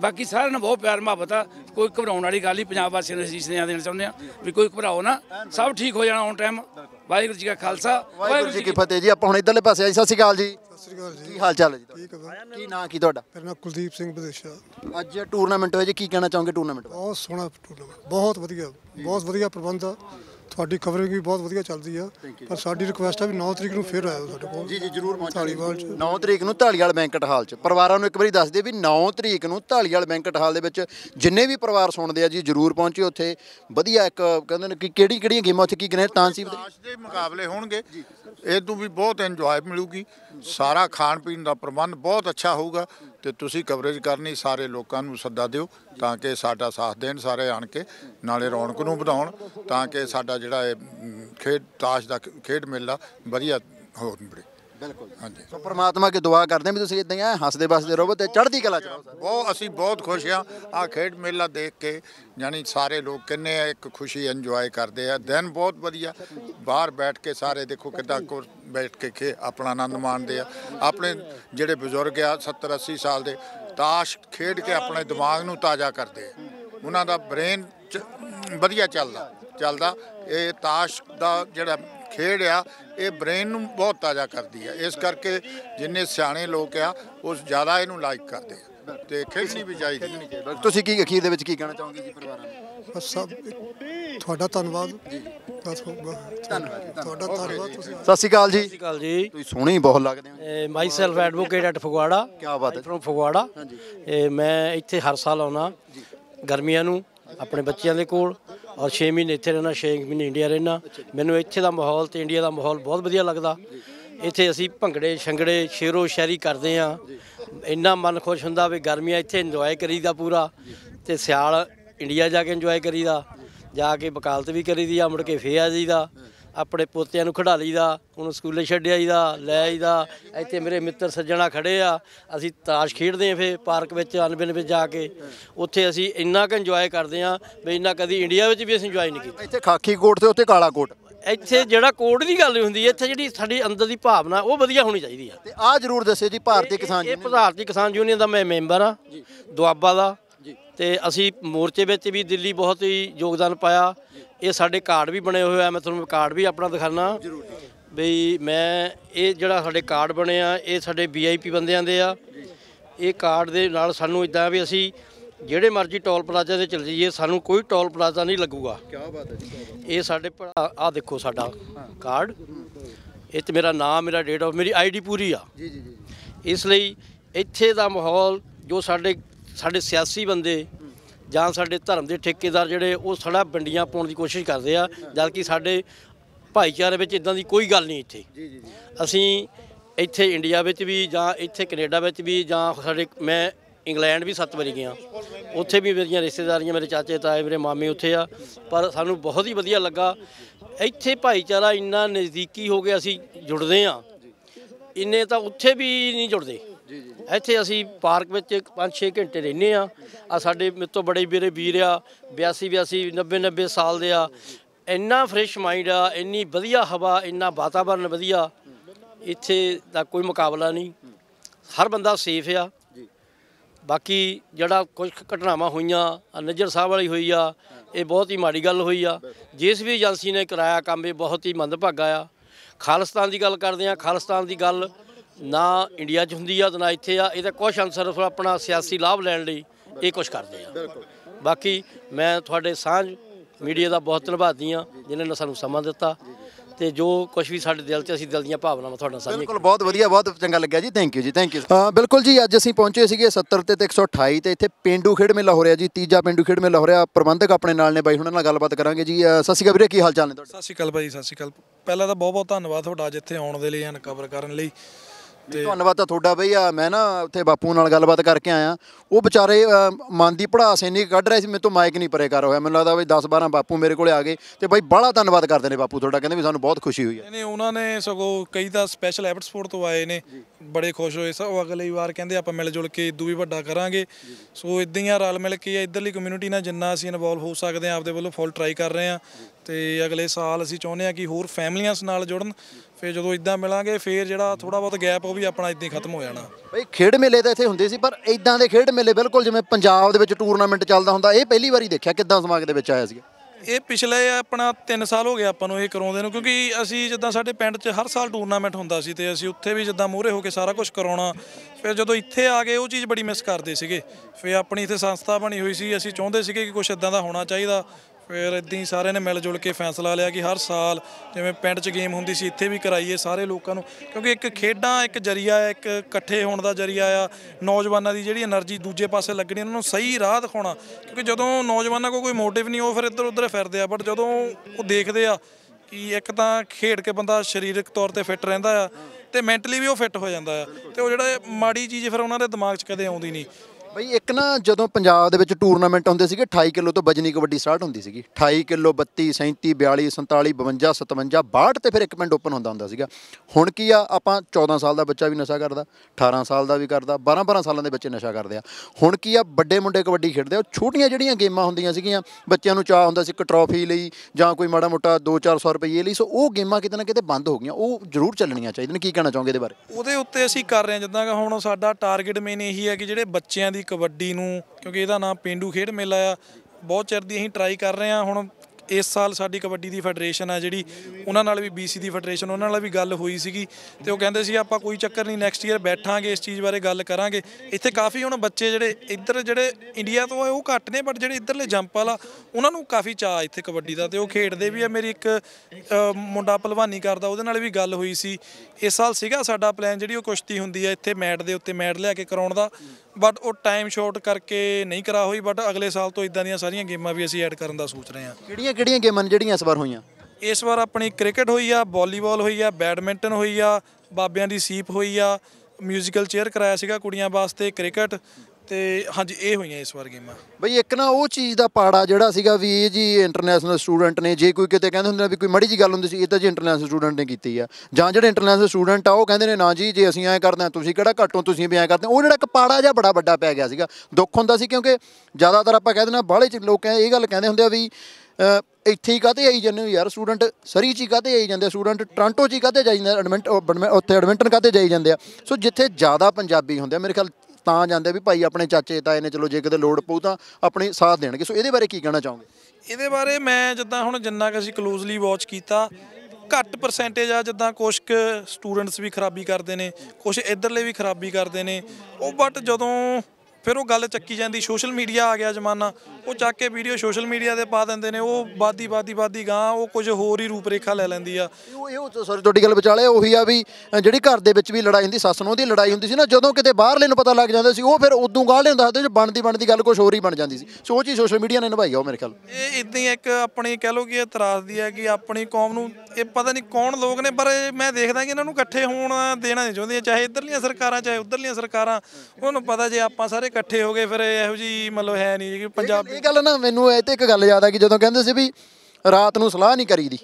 [SPEAKER 2] ਬਾਕੀ ਸਾਰਿਆਂ ਨੂੰ ਬਹੁਤ ਪਿਆਰ ਮੁਹੱਬਤ ਆ ਕੋਈ ਘਬਰਾਉਣ ਵਾਲੀ ਗੱਲ ਹੀ ਪੰਜਾਬ ਵਾਸੀਆਂ ਨੂੰ ਅਸੀਸ ਦੇਣਾ ਚਾਹੁੰਦੇ ਆ ਵੀ ਕੋਈ ਘਬਰਾਓ ਨਾ ਸਭ ਠੀਕ ਹੋ ਜਾਣਾ ਔਨ ਟਾਈਮ ਵਾਹਿਗੁਰੂ ਜੀ ਕਾ ਖਾਲਸਾ ਵਾਹਿਗੁਰੂ ਜੀ ਕੀ
[SPEAKER 1] ਫਤਿਹ ਜੀ ਆਪਾਂ ਹੁਣ ਇਧਰਲੇ ਪਾਸੇ ਆਈ ਸਤਿ ਸ਼੍ਰੀ ਅਕਾਲ ਜੀ
[SPEAKER 4] ਸਤਿ ਸ੍ਰੀ ਅਕਾਲ ਜੀ ਕੀ ਹਾਲ ਚਾਲ ਹੈ ਜੀ ਤੁਹਾਡਾ
[SPEAKER 2] ਠੀਕ ਹੈ ਕੀ ਨਾਂ ਕੀ ਤੁਹਾਡਾ ਮੇਰਾ
[SPEAKER 1] ਨਾਮ
[SPEAKER 4] ਕੁਲਦੀਪ ਸਿੰਘ ਬਦੇਸ਼ਾ
[SPEAKER 1] ਅੱਜ ਟੂਰਨਾਮੈਂਟ ਹੋਇਆ ਜੀ ਕੀ ਕਹਿਣਾ ਚਾਹੋਗੇ ਟੂਰਨਾਮੈਂਟ
[SPEAKER 4] ਬਾਰੇ ਬਹੁਤ ਸੋਹਣਾ ਟੂਰਨਾਮੈਂਟ ਬਹੁਤ ਵਧੀਆ ਬਹੁਤ ਵਧੀਆ ਪ੍ਰਬੰਧ ਆ ਤੁਹਾਡੀ ਕਵਰੇਜ ਵੀ ਬਹੁਤ ਵਧੀਆ ਚੱਲਦੀ ਆ ਪਰ ਸਾਡੀ ਰਿਕੁਐਸਟ ਆ ਵੀ 9 ਤਰੀਕ ਨੂੰ ਫੇਰ ਆਇਓ ਸਾਡੇ ਕੋਲ ਜੀ ਜੀ ਜਰੂਰ ਧਾਲੀਵਾਲ
[SPEAKER 1] 9 ਤਰੀਕ ਨੂੰ ਢਾਲੀਵਾਲ ਬੈਂਕਟ ਹਾਲ ਚ ਪਰਿਵਾਰਾਂ ਨੂੰ ਇੱਕ ਵਾਰੀ ਦੱਸ ਦੇ ਵੀ 9 ਤਰੀਕ ਨੂੰ ਢਾਲੀਵਾਲ ਬੈਂਕਟ ਹਾਲ ਦੇ ਵਿੱਚ ਜਿੰਨੇ ਵੀ ਪਰਿਵਾਰ ਸੁਣਦੇ ਆ ਜੀ ਜਰੂਰ ਪਹੁੰਚਿਓ ਉੱਥੇ ਵਧੀਆ ਇੱਕ ਕਹਿੰਦੇ ਨੇ ਕਿ ਕਿਹੜੀ ਕਿਹੜੀਆਂ ਗੇਮਾਂ ਉੱਥੇ ਕੀ ਗਨੇ ਸੀ ਦੇ
[SPEAKER 4] ਮੁਕਾਬਲੇ ਹੋਣਗੇ ਇਹ ਤੋਂ ਵੀ ਬਹੁਤ ਇੰਜੋਏ ਮਿਲੂਗੀ ਸਾਰਾ ਖਾਣ ਪੀਣ ਦਾ ਪ੍ਰਬੰਧ ਬਹੁਤ ਅੱਛਾ ਹੋਊਗਾ ਤੇ ਤੁਸੀਂ ਕਵਰੇਜ ਕਰਨੀ ਸਾਰੇ ਲੋਕਾਂ ਨੂੰ ਸੱਦਾ ਦਿਓ ਤਾਂ ਕਿ ਸਾਡਾ ਸਾਥ ਦੇਣ ਸਾਰੇ ਆਣ ਕੇ ਨਾਲੇ ਰੌਣਕ ਨੂੰ ਵਧਾਉਣ ਤਾਂ ਕਿ ਸਾਡਾ ਜਿਹੜਾ ਇਹ ਖੇਡ ਤਾਸ਼ ਦਾ ਖੇਡ ਮੇਲਾ ਵਧੀਆ ਹੋਰ ਬੜੇ ਬਿਲਕੁਲ ਹਾਂਜੀ ਸੋ
[SPEAKER 1] ਪ੍ਰਮਾਤਮਾ ਕੇ ਦੁਆ ਕਰਦੇ ਆਂ ਵੀ ਤੁਸੀਂ ਇਦਾਂ ਹੀ ਹੱਸਦੇ ਬਸਦੇ ਰਹੋ ਤੇ ਚੜ੍ਹਦੀ
[SPEAKER 4] ਕਲਾ ਚ ਰਹੋ ਉਹ ਅਸੀਂ ਬਹੁਤ ਖੁਸ਼ ਆ ਆ ਖੇਡ ਮੇਲਾ ਦੇਖ ਕੇ ਯਾਨੀ ਸਾਰੇ ਲੋਕ ਕਿੰਨੇ ਆ ਇੱਕ ਖੁਸ਼ੀ ਇੰਜੋਏ ਕਰਦੇ ਆ ਦਿਨ ਬਹੁਤ ਵਧੀਆ ਬਾਹਰ ਬੈਠ ਕੇ ਸਾਰੇ ਦੇਖੋ ਕਿੱਦਾਂ ਕੋ ਬੈਠ ਕੇ ਆਪਣਾ ਆਨੰਦ ਮਾਣਦੇ ਆ ਆਪਣੇ ਜਿਹੜੇ ਬਜ਼ੁਰਗ ਆ 70 80 ਸਾਲ ਦੇ ਤਾਸ਼ ਖੇਡ ਕੇ ਆਪਣੇ ਦਿਮਾਗ ਨੂੰ ਤਾਜ਼ਾ ਕਰਦੇ ਆ ਉਹਨਾਂ ਦਾ ਬ੍ਰੇਨ ਵਧੀਆ ਚੱਲਦਾ ਚੱਲਦਾ ਇਹ ਤਾਸ਼ ਦਾ ਜਿਹੜਾ ਖੇਡ ਆ ਇਹ ਬ੍ਰੇਨ ਨੂੰ ਬਹੁਤ ਤਾਜ਼ਾ ਕਰਦੀ ਆ ਇਸ ਕਰਕੇ ਜਿੰਨੇ ਸਿਆਣੇ ਲੋਕ ਆ ਉਹ ਜ਼ਿਆਦਾ ਇਹਨੂੰ ਲਾਈਕ ਕਰਦੇ ਆ ਤੇ ਖੇਡਣੀ ਵੀ ਚਾਹੀਦੀ
[SPEAKER 1] ਤੁਸੀਂ ਕੀ ਅਖੀਰ ਦੇ ਵਿੱਚ ਕੀ ਕਹਿਣਾ ਚਾਹੋਗੇ ਜੀ ਪਰਿਵਾਰਾਂ ਨੂੰ ਸਭ ਤੁਹਾਡਾ ਧੰਨਵਾਦ ਜੀ ਧੰਨਵਾਦ ਤੁਹਾਡਾ ਧੰਨਵਾਦ ਤੁਸੀਂ ਸਤਿ ਸ਼੍ਰੀ ਅਕਾਲ ਜੀ
[SPEAKER 6] ਸਤਿ ਸ਼੍ਰੀ ਅਕਾਲ ਜੀ ਤੁਸੀਂ ਸੋਹਣੇ ਬਹੁਤ ਲੱਗਦੇ ਹੋ myself advocate at Phagwara ਕੀ ਬਾਤ ਹੈ ਫਰੋਮ ਫਗਵਾੜਾ ਹਾਂਜੀ ਮੈਂ ਇੱਥੇ ਹਰ ਸਾਲ ਆਉਣਾ ਗਰਮੀਆਂ ਨੂੰ ਆਪਣੇ ਬੱਚਿਆਂ ਦੇ ਕੋਲ ਔਰ 6 ਮਹੀਨੇ ਇੱਥੇ ਰਹਿਣਾ 6 ਮਹੀਨੇ ਇੰਡੀਆ ਰਹਿਣਾ ਮੈਨੂੰ ਇੱਥੇ ਦਾ ਮਾਹੌਲ ਤੇ ਇੰਡੀਆ ਦਾ ਮਾਹੌਲ ਬਹੁਤ ਵਧੀਆ ਲੱਗਦਾ ਇੱਥੇ ਅਸੀਂ ਭੰਗੜੇ ਛੰਗੜੇ ਸ਼ੇਰੋ ਸ਼ਾਇਰੀ ਕਰਦੇ ਆ ਇੰਨਾ ਮਨ ਖੁਸ਼ ਹੁੰਦਾ ਵੀ ਗਰਮੀਆਂ ਇੱਥੇ ਇੰਜੋਏ ਕਰੀਦਾ ਪੂਰਾ ਤੇ ਸਿਆਲ ਇੰਡੀਆ ਜਾ ਕੇ ਇੰਜੋਏ ਕਰੀਦਾ ਜਾ ਕੇ ਵਕਾਲਤ ਵੀ ਕਰੀਦੀ ਆ ਮੁੜ ਕੇ ਫੇਰ ਆ ਜੀਦਾ ਆਪਣੇ ਪੋਤਿਆਂ ਨੂੰ ਖੜਾ ਲਈਦਾ ਉਹਨੂੰ ਸਕੂਲੇ ਛੱਡ ਆਈਦਾ ਲੈ ਆਈਦਾ ਇੱਥੇ ਮੇਰੇ ਮਿੱਤਰ ਸੱਜਣਾ ਖੜੇ ਆ ਅਸੀਂ ਤਾਸ਼ ਖੇਡਦੇ ਆ ਫੇ ਪਾਰਕ ਵਿੱਚ ਅਨਬਿਨ ਵਿੱਚ ਜਾ ਕੇ ਉੱਥੇ ਅਸੀਂ ਇੰਨਾ ਕੁ ਇੰਜੋਏ ਕਰਦੇ ਆ ਵੀ ਇੰਨਾ ਕਦੀ ਇੰਡੀਆ ਵਿੱਚ ਵੀ ਅਸੀਂ ਇੰਜੋਏ ਨਹੀਂ ਕੀਤਾ
[SPEAKER 1] ਇੱਥੇ ਖਾਕੀ ਕੋਟ ਤੇ ਉੱਥੇ ਕਾਲਾ ਕੋਟ
[SPEAKER 6] ਇੱਥੇ ਜਿਹੜਾ ਕੋਟ ਦੀ ਗੱਲ ਹੁੰਦੀ ਹੈ ਇੱਥੇ ਜਿਹੜੀ ਸਾਡੀ ਅੰਦਰ ਦੀ ਭਾਵਨਾ ਉਹ ਵਧੀਆ ਹੋਣੀ ਚਾਹੀਦੀ ਆ ਤੇ ਆਹ ਜ਼ਰੂਰ ਦੱਸਿਓ ਜੀ ਭਾਰਤੀ ਕਿਸਾਨ ਇਹ ਭਾਰਤੀ ਕਿਸਾਨ ਯੂਨੀਅਨ ਦਾ ਮੈਂ ਮੈਂਬਰ ਆ ਦੁਆਬਾ ਦਾ ਤੇ ਅਸੀਂ ਮੋਰਚੇ ਵਿੱਚ ਵੀ ਦਿੱਲੀ ਬਹੁਤ ਹੀ ਯੋਗਦਾਨ ਪਾਇਆ ਇਹ ਸਾਡੇ ਕਾਰਡ ਵੀ ਬਣੇ ਹੋਏ ਆ ਮੈਂ ਤੁਹਾਨੂੰ ਕਾਰਡ ਵੀ ਆਪਣਾ ਦਿਖਾਣਾ ਬਈ ਮੈਂ ਇਹ ਜਿਹੜਾ ਸਾਡੇ ਕਾਰਡ ਬਣੇ ਆ ਇਹ ਸਾਡੇ ਵੀਆਈਪੀ ਬੰਦਿਆਂ ਦੇ ਆ ਇਹ ਕਾਰਡ ਦੇ ਨਾਲ ਸਾਨੂੰ ਇਦਾਂ ਵੀ ਅਸੀਂ ਜਿਹੜੇ ਮਰਜ਼ੀ ਟੋਲ ਪਲਾਜ਼ਾ ਤੇ ਚਲ ਜਾਈਏ ਸਾਨੂੰ ਕੋਈ ਟੋਲ ਪਲਾਜ਼ਾ ਨਹੀਂ ਲੱਗੂਗਾ
[SPEAKER 1] ਕੀ ਬਾਤ ਹੈ ਜੀ ਇਹ
[SPEAKER 6] ਸਾਡੇ ਆ ਦੇਖੋ ਸਾਡਾ ਕਾਰਡ ਇਹ ਤੇ ਮੇਰਾ ਨਾਮ ਮੇਰਾ ਡੇਟ ਆਫ ਮੇਰੀ ਆਈਡੀ ਪੂਰੀ ਆ
[SPEAKER 1] ਜੀ ਜੀ ਜੀ
[SPEAKER 6] ਇਸ ਲਈ ਇੱਥੇ ਦਾ ਮਾਹੌਲ ਜੋ ਸਾਡੇ ਸਾਡੇ ਸਿਆਸੀ ਬੰਦੇ ਜਾਂ ਸਾਡੇ ਧਰਮ ਦੇ ਠੇਕੇਦਾਰ ਜਿਹੜੇ ਉਹ ਸੜਾ ਬੰਡੀਆਂ ਪਾਉਣ ਦੀ ਕੋਸ਼ਿਸ਼ ਕਰਦੇ ਆ ਜਦ ਕਿ ਸਾਡੇ ਭਾਈਚਾਰੇ ਵਿੱਚ ਇਦਾਂ ਦੀ ਕੋਈ ਗੱਲ ਨਹੀਂ ਇੱਥੇ ਅਸੀਂ ਇੱਥੇ ਇੰਡੀਆ ਵਿੱਚ ਵੀ ਜਾਂ ਇੱਥੇ ਕੈਨੇਡਾ ਵਿੱਚ ਵੀ ਜਾਂ ਸਾਡੇ ਮੈਂ ਇੰਗਲੈਂਡ ਵੀ ਸੱਤ ਵਾਰੀ ਗਿਆ ਉੱਥੇ ਵੀ ਮੇਰੀਆਂ ਰਿਸ਼ਤੇਦਾਰੀਆਂ ਮੇਰੇ ਚਾਚੇ ਤਾਏ ਮੇਰੇ ਮਾਮੇ ਉੱਥੇ ਆ ਪਰ ਸਾਨੂੰ ਬਹੁਤ ਹੀ ਵਧੀਆ ਲੱਗਾ ਇੱਥੇ ਭਾਈਚਾਰਾ ਇੰਨਾ ਨਜ਼ਦੀਕੀ ਹੋ ਗਿਆ ਅਸੀਂ ਜੁੜਦੇ ਆ ਇੰਨੇ ਤਾਂ ਉੱਥੇ ਵੀ ਨਹੀਂ ਜੁੜਦੇ ਇੱਥੇ ਅਸੀਂ ਪਾਰਕ ਵਿੱਚ 5-6 ਘੰਟੇ ਰਹਿੰਦੇ ਆ ਆ ਸਾਡੇ ਮੇਰੇ ਤੋਂ ਬੜੇ ਵੀਰੇ ਵੀਰ ਆ 82 82 90 90 ਸਾਲ ਦੇ ਆ ਇੰਨਾ ਫਰੈਸ਼ ਮਾਈਂਡ ਆ ਇੰਨੀ ਵਧੀਆ ਹਵਾ ਇੰਨਾ ਵਾਤਾਵਰਨ ਵਧੀਆ ਇੱਥੇ ਦਾ ਕੋਈ ਮੁਕਾਬਲਾ ਨਹੀਂ ਹਰ ਬੰਦਾ ਸੇਫ ਆ ਬਾਕੀ ਜਿਹੜਾ ਕੁਝ ਘਟਨਾਵਾਂ ਹੋਈਆਂ ਨਜ਼ਰ ਸਾਹਿਬ ਵਾਲੀ ਹੋਈ ਆ ਇਹ ਬਹੁਤ ਹੀ ਮਾੜੀ ਗੱਲ ਹੋਈ ਆ ਜਿਸ ਵੀ ਏਜੰਸੀ ਨੇ ਕਰਾਇਆ ਕੰਮ ਇਹ ਬਹੁਤ ਹੀ ਮੰਦਭਾਗਾ ਆ ਖਾਲਿਸਤਾਨ ਦੀ ਗੱਲ ਕਰਦੇ ਆ ਖਾਲਿਸਤਾਨ ਦੀ ਗੱਲ ਨਾ ਇੰਡੀਆ 'ਚ ਹੁੰਦੀ ਆ ਨਾ ਇੱਥੇ ਆ ਇਹਦਾ ਤਾਂ ਕੁਝ ਅੰਸਰ ਆਪਣਾ ਸਿਆਸੀ ਲਾਭ ਲੈਣ ਲਈ ਇਹ ਕੁਝ ਕਰਦੇ ਆ ਬਾਕੀ ਮੈਂ ਤੁਹਾਡੇ ਸਾਂਝ ਮੀਡੀਆ ਦਾ ਬਹੁਤ ਧੰਨਵਾਦੀ ਆ ਜਿਨ੍ਹਾਂ ਨੇ ਸਾਨੂੰ ਸਮਾਂ ਦਿੱਤਾ ਤੇ ਜੋ ਕੁਝ ਵੀ ਸਾਡੇ ਦਿਲ 'ਚ ਅਸੀਂ ਦਿਲ ਦੀਆਂ
[SPEAKER 1] ਭਾਵਨਾਵਾਂ ਤੁਹਾਡੇ ਨਾਲ ਸਾਂਝੀਆਂ ਬਿਲਕੁਲ ਬਹੁਤ ਵਧੀਆ ਬਹੁਤ ਚੰਗਾ ਲੱਗਿਆ ਜੀ ਥੈਂਕ ਯੂ ਜੀ ਥੈਂਕ ਯੂ ਬਿਲਕੁਲ ਜੀ ਅੱਜ ਅਸੀਂ ਪਹੁੰਚੇ ਸੀਗੇ 70 ਤੇ 128 ਤੇ ਇੱਥੇ ਪਿੰਡੂ ਖੇਡ ਮੇਲਾ ਹੋ ਰਿਹਾ ਜੀ ਤੀਜਾ ਪਿੰਡੂ ਖੇਡ ਮੇਲਾ ਹੋ ਰਿਹਾ ਪ੍ਰਬੰਧਕ ਆਪਣੇ ਨਾਲ ਨੇ ਬਾਈ ਹੁਣਾਂ ਨਾਲ ਗੱਲਬਾਤ ਕਰਾਂਗੇ ਜੀ ਸਤਿ ਸ਼੍ਰੀ ਅਕਾਲ ਵੀਰੇ ਕੀ ਹਾਲ ਚਾਲ ਨੇ ਤੁਹਾਡਾ
[SPEAKER 5] ਸਤਿ ਸ਼੍ਰੀ ਅਕਾਲ ਭਾਈ ਸਤਿ ਸ਼੍ਰੀ ਅਕਾਲ ਪਹਿਲਾਂ ਤਾਂ ਬਹੁਤ ਬਹੁਤ ਧੰਨਵਾਦ ਤੁਹਾਡਾ ਇੱਥੇ ਆਉਣ ਦੇ ਲਈ ਐਨ ਕਵਰ ਕਰਨ ਲਈ ਤੇ ਧੰਨਵਾਦ
[SPEAKER 1] ਤਾਂ ਤੁਹਾਡਾ ਬਈ ਆ ਮੈਂ ਨਾ ਉੱਥੇ ਬਾਪੂ ਨਾਲ ਗੱਲਬਾਤ ਕਰਕੇ ਆਇਆ ਉਹ ਵਿਚਾਰੇ ਮਨ ਦੀ ਪੜਾਸ ਇੰਨੀ ਕੱਢ ਰਹੇ ਸੀ ਮੇਰੇ ਤੋਂ ਮਾਈਕ ਨਹੀਂ ਪਰੇ ਕਰ ਹੋਇਆ ਮੈਨੂੰ ਲੱਗਦਾ ਬਈ 10 12 ਬਾਪੂ ਮੇਰੇ ਕੋਲੇ ਆ ਗਏ ਤੇ ਬਈ ਬੜਾ ਧੰਨਵਾਦ ਕਰਦੇ ਨੇ ਬਾਪੂ ਤੁਹਾਡਾ ਕਹਿੰਦੇ ਵੀ ਸਾਨੂੰ ਬਹੁਤ ਖੁਸ਼ੀ ਹੋਈ ਹੈ
[SPEAKER 5] ਨਹੀਂ ਉਹਨਾਂ ਨੇ ਸਗੋ ਕਈ ਤਾਂ ਸਪੈਸ਼ਲ ਐਪਟਸਪੋਰਟ ਤੋਂ ਆਏ ਨੇ ਬੜੇ ਖੁਸ਼ ਹੋਏ ਸਭ ਅਗਲੀ ਵਾਰ ਕਹਿੰਦੇ ਆਪਾਂ ਮਿਲ ਜੁਲ ਕੇ ਇਦੋਂ ਵੀ ਵੱਡਾ ਕਰਾਂਗੇ ਸੋ ਇਦਾਂ ਹੀ ਰਲ ਮਿਲ ਕੇ ਇਧਰਲੀ ਕਮਿਊਨਿਟੀ ਨਾਲ ਜਿੰਨਾ ਅਸੀਂ ਇਨਵੋਲਵ ਹੋ ਸਕਦੇ ਆ ਆਪਦੇ ਵੱਲੋਂ ਫੁੱਲ ਟਰਾਈ ਕਰ ਰਹੇ ਆ ਤੇ ਅਗਲੇ ਸਾਲ ਅਸੀਂ ਚਾਹੁੰਦੇ ਆ ਕਿ ਹੋਰ ਫੈਮਲੀਆਂਸ ਨਾਲ ਜੁੜਨ ਫਿਰ ਜਦੋਂ ਇਦਾਂ ਮਿਲਾਂਗੇ ਫਿਰ ਜਿਹੜਾ ਥੋੜਾ ਬਹੁਤ ਗੈਪ ਉਹ ਵੀ ਆਪਣਾ ਇਦਾਂ ਹੀ ਖਤਮ ਹੋ ਜਾਣਾ
[SPEAKER 1] ਬਈ ਖੇਡ ਮੇਲੇ ਤਾਂ ਇੱਥੇ ਹੁੰਦੇ ਸੀ ਪਰ ਇਦਾਂ ਦੇ ਖੇਡ ਮੇਲੇ ਬਿਲਕੁਲ ਜਿਵੇਂ ਪੰਜਾਬ ਦੇ ਵਿੱਚ ਟੂਰਨਾਮੈਂਟ ਚੱਲਦਾ ਹੁੰਦਾ ਇਹ ਪਹਿਲੀ ਵਾਰੀ ਦੇਖਿਆ ਕਿੱਦਾਂ ਸਮਾਗ ਦੇ ਵਿੱਚ ਆਇਆ ਸੀ
[SPEAKER 5] ਇਹ ਪਿਛਲੇ ਆਪਣਾ 3 ਸਾਲ ਹੋ ਗਏ ਆਪਾਂ ਨੂੰ ਇਹ ਕਰਾਉਂਦੇ ਨੂੰ ਕਿਉਂਕਿ ਅਸੀਂ ਜਿੱਦਾਂ ਸਾਡੇ ਪਿੰਡ 'ਚ ਹਰ ਸਾਲ ਟੂਰਨਾਮੈਂਟ ਹੁੰਦਾ ਸੀ ਤੇ ਅਸੀਂ ਉੱਥੇ ਵੀ ਜਿੱਦਾਂ ਮੋਹਰੇ ਹੋ ਕੇ ਸਾਰਾ ਕੁਝ ਕਰਾਉਣਾ ਫਿਰ ਜਦੋਂ ਇੱਥੇ ਆ ਗਏ ਉਹ ਚੀਜ਼ ਬੜੀ ਮਿਸ ਕਰਦੇ ਸੀਗੇ ਫਿਰ ਆਪਣੀ ਇੱਥੇ ਸੰਸਥਾ ਬਣੀ ਹੋਈ ਸੀ ਅਸੀਂ ਚਾਹੁੰਦੇ ਸੀਗੇ ਕਿ ਕੁਝ ਇਦਾਂ ਦਾ ਹੋਣਾ ਚਾਹੀਦਾ ਫਿਰ ਇਦਾਂ ਹੀ ਨੇ ਮਿਲ ਜੁਲ ਕੇ ਫੈਸਲਾ ਲਿਆ ਕਿ ਹਰ ਸਾਲ ਜਿਵੇਂ ਪਿੰਡ 'ਚ ਗੇਮ ਹੁੰਦੀ ਸੀ ਇੱਥੇ ਵੀ ਕਰਾਈਏ ਸਾਰੇ ਲੋਕਾਂ ਨੂੰ ਕਿਉਂਕਿ ਇੱਕ ਖੇਡਾਂ ਇੱਕ ਜਰੀਆ ਹੈ ਇੱਕ ਇਕੱਠੇ ਹੋਣ ਦਾ ਜਰੀਆ ਆ ਨੌਜਵਾਨਾਂ ਦੀ ਜਿਹੜੀ એનર્ਜੀ ਦੂਜੇ ਪਾਸੇ ਲੱਗਣੀ ਉਹਨਾਂ ਨੂੰ ਸਹੀ ਰਾਹ ਦਿਖਾਉਣਾ ਕਿਉਂਕਿ ਜਦੋਂ ਨੌਜਵਾਨਾਂ ਕੋਲ ਕੋਈ ਮੋਟਿਵ ਨਹੀਂ ਉਹ ਫਿਰ ਇੱਧਰ ਉੱਧਰ ਫਿਰਦੇ ਆ ਬਟ ਜਦੋਂ ਉਹ ਦੇਖਦੇ ਆ ਕਿ ਇੱਕ ਤਾਂ ਖੇਡ ਕੇ ਬੰਦਾ ਸਰੀਰਕ ਤੌਰ ਤੇ ਫਿੱਟ ਰਹਿੰਦਾ ਆ ਤੇ ਮੈਂਟਲੀ ਵੀ ਉਹ ਫਿੱਟ ਹੋ ਜਾਂਦਾ ਆ ਤੇ ਉਹ ਜਿਹੜਾ ਮਾੜੀ ਚੀਜ਼ ਫਿਰ ਉਹਨਾਂ ਦੇ ਦਿਮਾਗ 'ਚ ਕਦੇ ਆਉਂਦੀ ਨਹੀਂ
[SPEAKER 1] ਬਈ ਇੱਕ ਨਾ ਜਦੋਂ ਪੰਜਾਬ ਦੇ ਵਿੱਚ ਟੂਰਨਾਮੈਂਟ ਹੁੰਦੇ ਸੀਗੇ 28 ਕਿਲੋ ਤੋਂ ਵਜਨੀ ਕਬੱਡੀ ਸਟਾਰਟ ਹੁੰਦੀ ਸੀਗੀ 28 ਕਿਲੋ 32 37 42 47 52 57 62 ਤੇ ਫਿਰ ਇੱਕ ਮਿੰਟ ਓਪਨ ਹੁੰਦਾ ਹੁੰਦਾ ਸੀਗਾ ਹੁਣ ਕੀ ਆ ਆਪਾਂ 14 ਸਾਲ ਦਾ ਬੱਚਾ ਵੀ ਨਸ਼ਾ ਕਰਦਾ 18 ਸਾਲ ਦਾ ਵੀ ਕਰਦਾ 12 12 ਸਾਲਾਂ ਦੇ ਬੱਚੇ ਨਸ਼ਾ ਕਰਦੇ ਆ ਹੁਣ ਕੀ ਆ ਵੱਡੇ ਮੁੰਡੇ ਕਬੱਡੀ ਖੇਡਦੇ ਆ ਛੋਟੀਆਂ ਜਿਹੜੀਆਂ ਗੇਮਾਂ ਹੁੰਦੀਆਂ ਸੀਗੀਆਂ ਬੱਚਿਆਂ ਨੂੰ ਚਾਹ ਹੁੰਦਾ ਸੀ ਇੱਕ ਟਰੋਫੀ ਲਈ ਜਾਂ ਕੋਈ ਮਾੜਾ ਮੋਟਾ 2-400 ਰੁਪਏ ਲਈ ਸੋ ਉਹ ਗੇਮਾਂ ਕਿਤੇ ਨਾ ਕਿਤੇ ਬੰਦ ਹੋ ਗਈਆਂ ਉਹ ਜ਼ਰੂਰ ਚੱਲਣੀਆਂ ਚਾਹੀਦੀਆਂ ਕੀ ਕਹਿਣਾ ਚਾਹੋਗੇ ਇਹਦੇ ਬਾਰੇ
[SPEAKER 5] ਉਹਦੇ ਉੱਤੇ ਅਸੀਂ ਕਰ ਰਹੇ ਹਾਂ ਜਿੱਦਾਂ ਕਿ ਹੁਣ ਸਾਡਾ ਟਾਰਗੇਟ ਮੇਨ ਇਹੀ ਹੈ ਕਿ ਜਿਹੜੇ ਬੱਚਿਆਂ ਦੀ ਅਸੀਂ ਕਬੱਡੀ ਨੂੰ ਕਿਉਂਕਿ ਇਹਦਾ ਨਾਮ ਪਿੰਡੂ ਖੇਡ ਮੇਲਾ ਆ ਬਹੁਤ ਚਿਰ ਦੀ ਅਸੀਂ ਟਰਾਈ ਕਰ ਰਹੇ ਹਾਂ ਹੁਣ ਇਸ ਸਾਲ ਸਾਡੀ ਕਬੱਡੀ ਦੀ ਫੈਡਰੇਸ਼ਨ ਆ ਜਿਹੜੀ ਉਹਨਾਂ ਨਾਲ ਵੀ ਬੀਸੀ ਦੀ ਫੈਡਰੇਸ਼ਨ ਉਹਨਾਂ ਨਾਲ ਵੀ ਗੱਲ ਹੋਈ ਸੀਗੀ ਤੇ ਉਹ ਕਹਿੰਦੇ ਸੀ ਆਪਾਂ ਕੋਈ ਚੱਕਰ ਨਹੀਂ ਨੈਕਸਟ ਈਅਰ ਬੈਠਾਂਗੇ ਇਸ ਚੀਜ਼ ਬਾਰੇ ਗੱਲ ਕਰਾਂਗੇ ਇੱਥੇ ਕਾਫੀ ਹੁਣ ਬੱਚੇ ਜਿਹੜੇ ਇੱਧਰ ਜਿਹੜੇ ਇੰਡੀਆ ਤੋਂ ਆ ਉਹ ਘੱਟ ਨੇ ਬਟ ਜਿਹੜੇ ਇੱਧਰਲੇ ਜੰਪ ਵਾਲਾ ਉਹਨਾਂ ਨੂੰ ਕਾਫੀ ਚਾਹ ਇੱਥੇ ਕਬੱਡੀ ਦਾ ਤੇ ਉਹ ਖੇਡਦੇ ਵੀ ਆ ਮੇਰੀ ਇੱਕ ਮੁੰਡਾ ਪਹਿਲਵਾਨੀ ਕਰਦਾ ਉਹਦੇ ਨਾਲ ਵੀ ਗੱਲ ਹੋਈ ਸੀ ਇਸ ਸਾਲ ਸੀਗਾ ਸਾਡਾ ਪਲਾਨ ਜਿਹੜੀ ਉਹ ਕੁਸ਼ਤੀ ਹੁੰਦੀ ਆ ਇੱਥੇ ਮੈਟ ਦੇ ਉੱਤੇ ਮੈਟ ਲਿਆ ਕੇ ਕਰਾਉਣ ਦਾ ਬਟ ਉਹ ਟਾਈਮ ਸ਼ਾਰਟ ਕਰਕੇ ਨਹੀਂ ਕਰਾ ਹੋਈ ਬਟ ਅਗਲੇ ਸਾਲ ਤੋਂ ਇਦਾਂ ਦੀਆਂ ਸਾਰੀਆਂ ਗੇਮਾਂ ਵੀ ਅਸੀਂ ਐਡ ਕਰਨ ਦਾ ਸੋਚ ਰਹੇ ਹਾਂ ਕਿਹੜੀਆਂ
[SPEAKER 1] ਕਿਹੜੀਆਂ ਗੇਮਾਂ ਨੇ ਜਿਹੜੀਆਂ ਇਸ ਵਾਰ ਹੋਈਆਂ
[SPEAKER 5] ਇਸ ਵਾਰ ਆਪਣੀ ਕ੍ਰਿਕਟ ਹੋਈ ਆ ਵਾਲੀਬਾਲ ਹੋਈ ਆ ਬੈਡਮਿੰਟਨ ਹੋਈ ਆ ਬਾਬਿਆਂ ਦੀ ਸੀਪ ਹੋਈ ਆ ਮਿਊਜ਼ੀਕਲ ਚੇਅਰ ਕਰਾਇਆ ਸੀਗਾ ਕੁੜੀਆਂ ਵਾਸਤੇ ਕ੍ਰਿਕਟ ਤੇ ਹਾਂਜੀ ਇਹ ਹੋਈਆਂ ਇਸ ਵਾਰ ਗੇਮਾਂ
[SPEAKER 1] ਬਈ ਇੱਕ ਨਾ ਉਹ ਚੀਜ਼ ਦਾ ਪਾੜਾ ਜਿਹੜਾ ਸੀਗਾ ਵੀ ਇਹ ਜੀ ਇੰਟਰਨੈਸ਼ਨਲ ਸਟੂਡੈਂਟ ਨੇ ਜੇ ਕੋਈ ਕਿਤੇ ਕਹਿੰਦੇ ਹੁੰਦੇ ਨੇ ਵੀ ਕੋਈ ਮੜੀ ਜੀ ਗੱਲ ਹੁੰਦੀ ਸੀ ਇਹ ਤਾਂ ਜੀ ਇੰਟਰਨੈਸ਼ਨਲ ਸਟੂਡੈਂਟ ਨੇ ਕੀਤੀ ਆ ਜਾਂ ਜਿਹੜੇ ਇੰਟਰਨੈਸ਼ਨਲ ਸਟੂਡੈਂਟ ਆ ਉਹ ਕਹਿੰਦੇ ਨੇ ਨਾ ਜੀ ਜੇ ਅਸੀਂ ਐ ਕਰਦੇ ਆ ਤੁਸੀਂ ਕਿਹੜਾ ਘੱਟੋਂ ਤੁਸੀਂ ਵੀ ਐ ਕਰਦੇ ਉਹ ਜਿਹੜਾ ਇੱਕ ਪਾੜਾ ਜਿਹਾ ਬੜਾ ਵੱਡਾ ਪੈ ਗਿਆ ਸੀਗਾ ਦੁੱਖ ਹੁੰਦਾ ਸੀ ਕਿਉਂਕਿ ਜ਼ਿਆਦਾਤਰ ਆਪਾਂ ਕਹਿੰਦੇ ਨਾ ਬਾਹਲੇ ਚ ਲੋਕ ਇਹ ਗੱਲ ਕਹਿੰਦੇ ਹੁੰਦੇ ਆ ਵੀ ਇੱਥੇ ਹੀ ਕਾਤੇ ਆਈ ਜਾਂਦੇ ਨੇ ਯਾਰ ਸਟੂਡੈਂਟ ਸਰੀ ਚ ਹੀ ਕਾਤੇ ਆਈ ਜਾਂਦੇ ਸਟੂਡੈਂਟ ਟ੍ਰਾਂਟੋ ਚੀ ਕਾਤੇ ਜਾਈ ਜਾਂਦੇ ਐਡਮਿੰਟ ਉੱਥੇ ਐਡਮਿੰਟਨ ਕਾਤੇ ਜਾਈ ਜਾਂਦੇ ਆ ਸੋ ਜਿੱਥੇ ਜ਼ਿਆਦਾ ਪੰਜਾਬੀ ਹੁੰਦੇ ਆ ਮੇਰੇ ਖਿਆਲ ਤਾਂ ਜਾਂਦੇ ਵੀ ਭਾਈ ਆਪਣੇ ਚਾਚੇ ਤਾਏ ਨੇ ਚਲੋ ਜੇ ਕਿਤੇ ਲੋੜ ਪਊ ਤਾਂ ਆਪਣੇ ਸਾਥ ਦੇਣਗੇ ਸੋ ਇਹਦੇ ਬਾਰੇ ਕੀ ਕਹਿਣਾ ਚਾਹੋਗੇ
[SPEAKER 5] ਇਹਦੇ ਬਾਰੇ ਮੈਂ ਜਿੱਦਾਂ ਹੁਣ ਜਿੰਨਾ ਕਿ ਅਸੀਂ ਕਲੋਜ਼ਲੀ ਵਾਚ ਕੀਤਾ ਘੱਟ ਪਰਸੈਂਟੇਜ ਆ ਜਿੱਦਾਂ ਕੁਝ ਕੁ ਸਟੂਡੈਂਟਸ ਵੀ ਖਰਾਬੀ ਕਰਦੇ ਨੇ ਕੁਝ ਇਧਰਲੇ ਵੀ ਖਰਾਬੀ ਕਰਦੇ ਨੇ ਉਹ ਬਟ ਜਦੋਂ ਫਿਰ ਉਹ ਗੱਲ ਚੱਕੀ ਜਾਂਦੀ ਸੋਸ਼ਲ ਮੀਡੀਆ ਆ ਗਿਆ ਜ਼ਮਾਨਾ ਉਹ ਚੱਕ ਕੇ ਵੀਡੀਓ ਸੋਸ਼ਲ ਮੀਡੀਆ ਤੇ ਪਾ ਦਿੰਦੇ ਨੇ ਉਹ ਬਾਦੀ ਬਾਦੀ ਬਾਦੀ ਗਾਂ ਉਹ ਕੁਝ ਹੋਰ ਹੀ ਰੂਪ ਰੇਖਾ ਲੈ ਲੈਂਦੀ ਆ ਇਹ ਉਹ ਸੌਰੀ ਤੁਹਾਡੀ ਗੱਲ ਵਿਚਾਲੇ ਉਹੀ ਆ
[SPEAKER 1] ਵੀ ਜਿਹੜੀ ਘਰ ਦੇ ਵਿੱਚ ਵੀ ਲੜਾਈ ਹੁੰਦੀ ਸੱਸ ਨੂੰ ਦੀ ਲੜਾਈ ਹੁੰਦੀ ਸੀ ਨਾ ਜਦੋਂ ਕਿਤੇ ਬਾਹਰਲੇ ਨੂੰ ਪਤਾ ਲੱਗ ਜਾਂਦਾ ਸੀ ਉਹ ਫਿਰ ਉਦੋਂ ਗਾਹਲੇ ਨੂੰ ਹੁੰਦਾ ਬਣਦੀ ਬਣਦੀ ਗੱਲ ਕੁਝ ਹੋਰ ਹੀ ਬਣ ਜਾਂਦੀ ਸੀ ਸੋ ਹੀ ਸੋਸ਼ਲ ਮੀਡੀਆ ਨੇ ਨਿਭਾਈ ਆ ਮੇਰੇ ਖਿਆਲ ਇਹ ਇਦਾਂ
[SPEAKER 5] ਇੱਕ ਆਪਣੀ ਕਹਿ ਲੋ ਕਿ ਇਹ ਤਰਾਸ ਦੀ ਹੈ ਕਿ ਆਪਣੀ ਕੌਮ ਨੂੰ ਇਹ ਪਤਾ ਨਹੀਂ ਕੌਣ ਲੋਕ ਨੇ ਪਰ ਮੈਂ ਦੇਖਦਾ ਕਿ ਇਹਨਾਂ ਨੂੰ ਇਕੱਠੇ ਹੋਣ ਦੇਣਾ ਨਹੀਂ ਚਾਹੁੰਦੇ ਚਾਹੇ ਇਧਰਲੀਆਂ ਸਰਕਾਰਾਂ ਚਾਹੇ ਉਧਰਲੀਆਂ ਸਰਕਾਰਾਂ ਉਹਨੂੰ ਪਤਾ ਜੇ ਆਪਾਂ ਸਾਰੇ ਇਕੱਠੇ ਹੋ ਗਏ ਫਿਰ ਇਹੋ ਜੀ ਮਤਲਬ ਹੈ ਨਹੀਂ ਕਿ ਪੰਜਾਬ ਇਹ ਗੱਲ ਨਾ
[SPEAKER 1] ਮੈਨੂੰ ਇਹ ਤੇ ਇੱਕ ਗੱਲ ਯਾਦ ਆ ਕਿ ਜਦੋਂ ਕਹਿੰਦੇ ਸੀ ਵੀ ਰਾਤ ਨੂੰ ਸਲਾਹ ਨਹੀਂ ਕਰੀਦੀ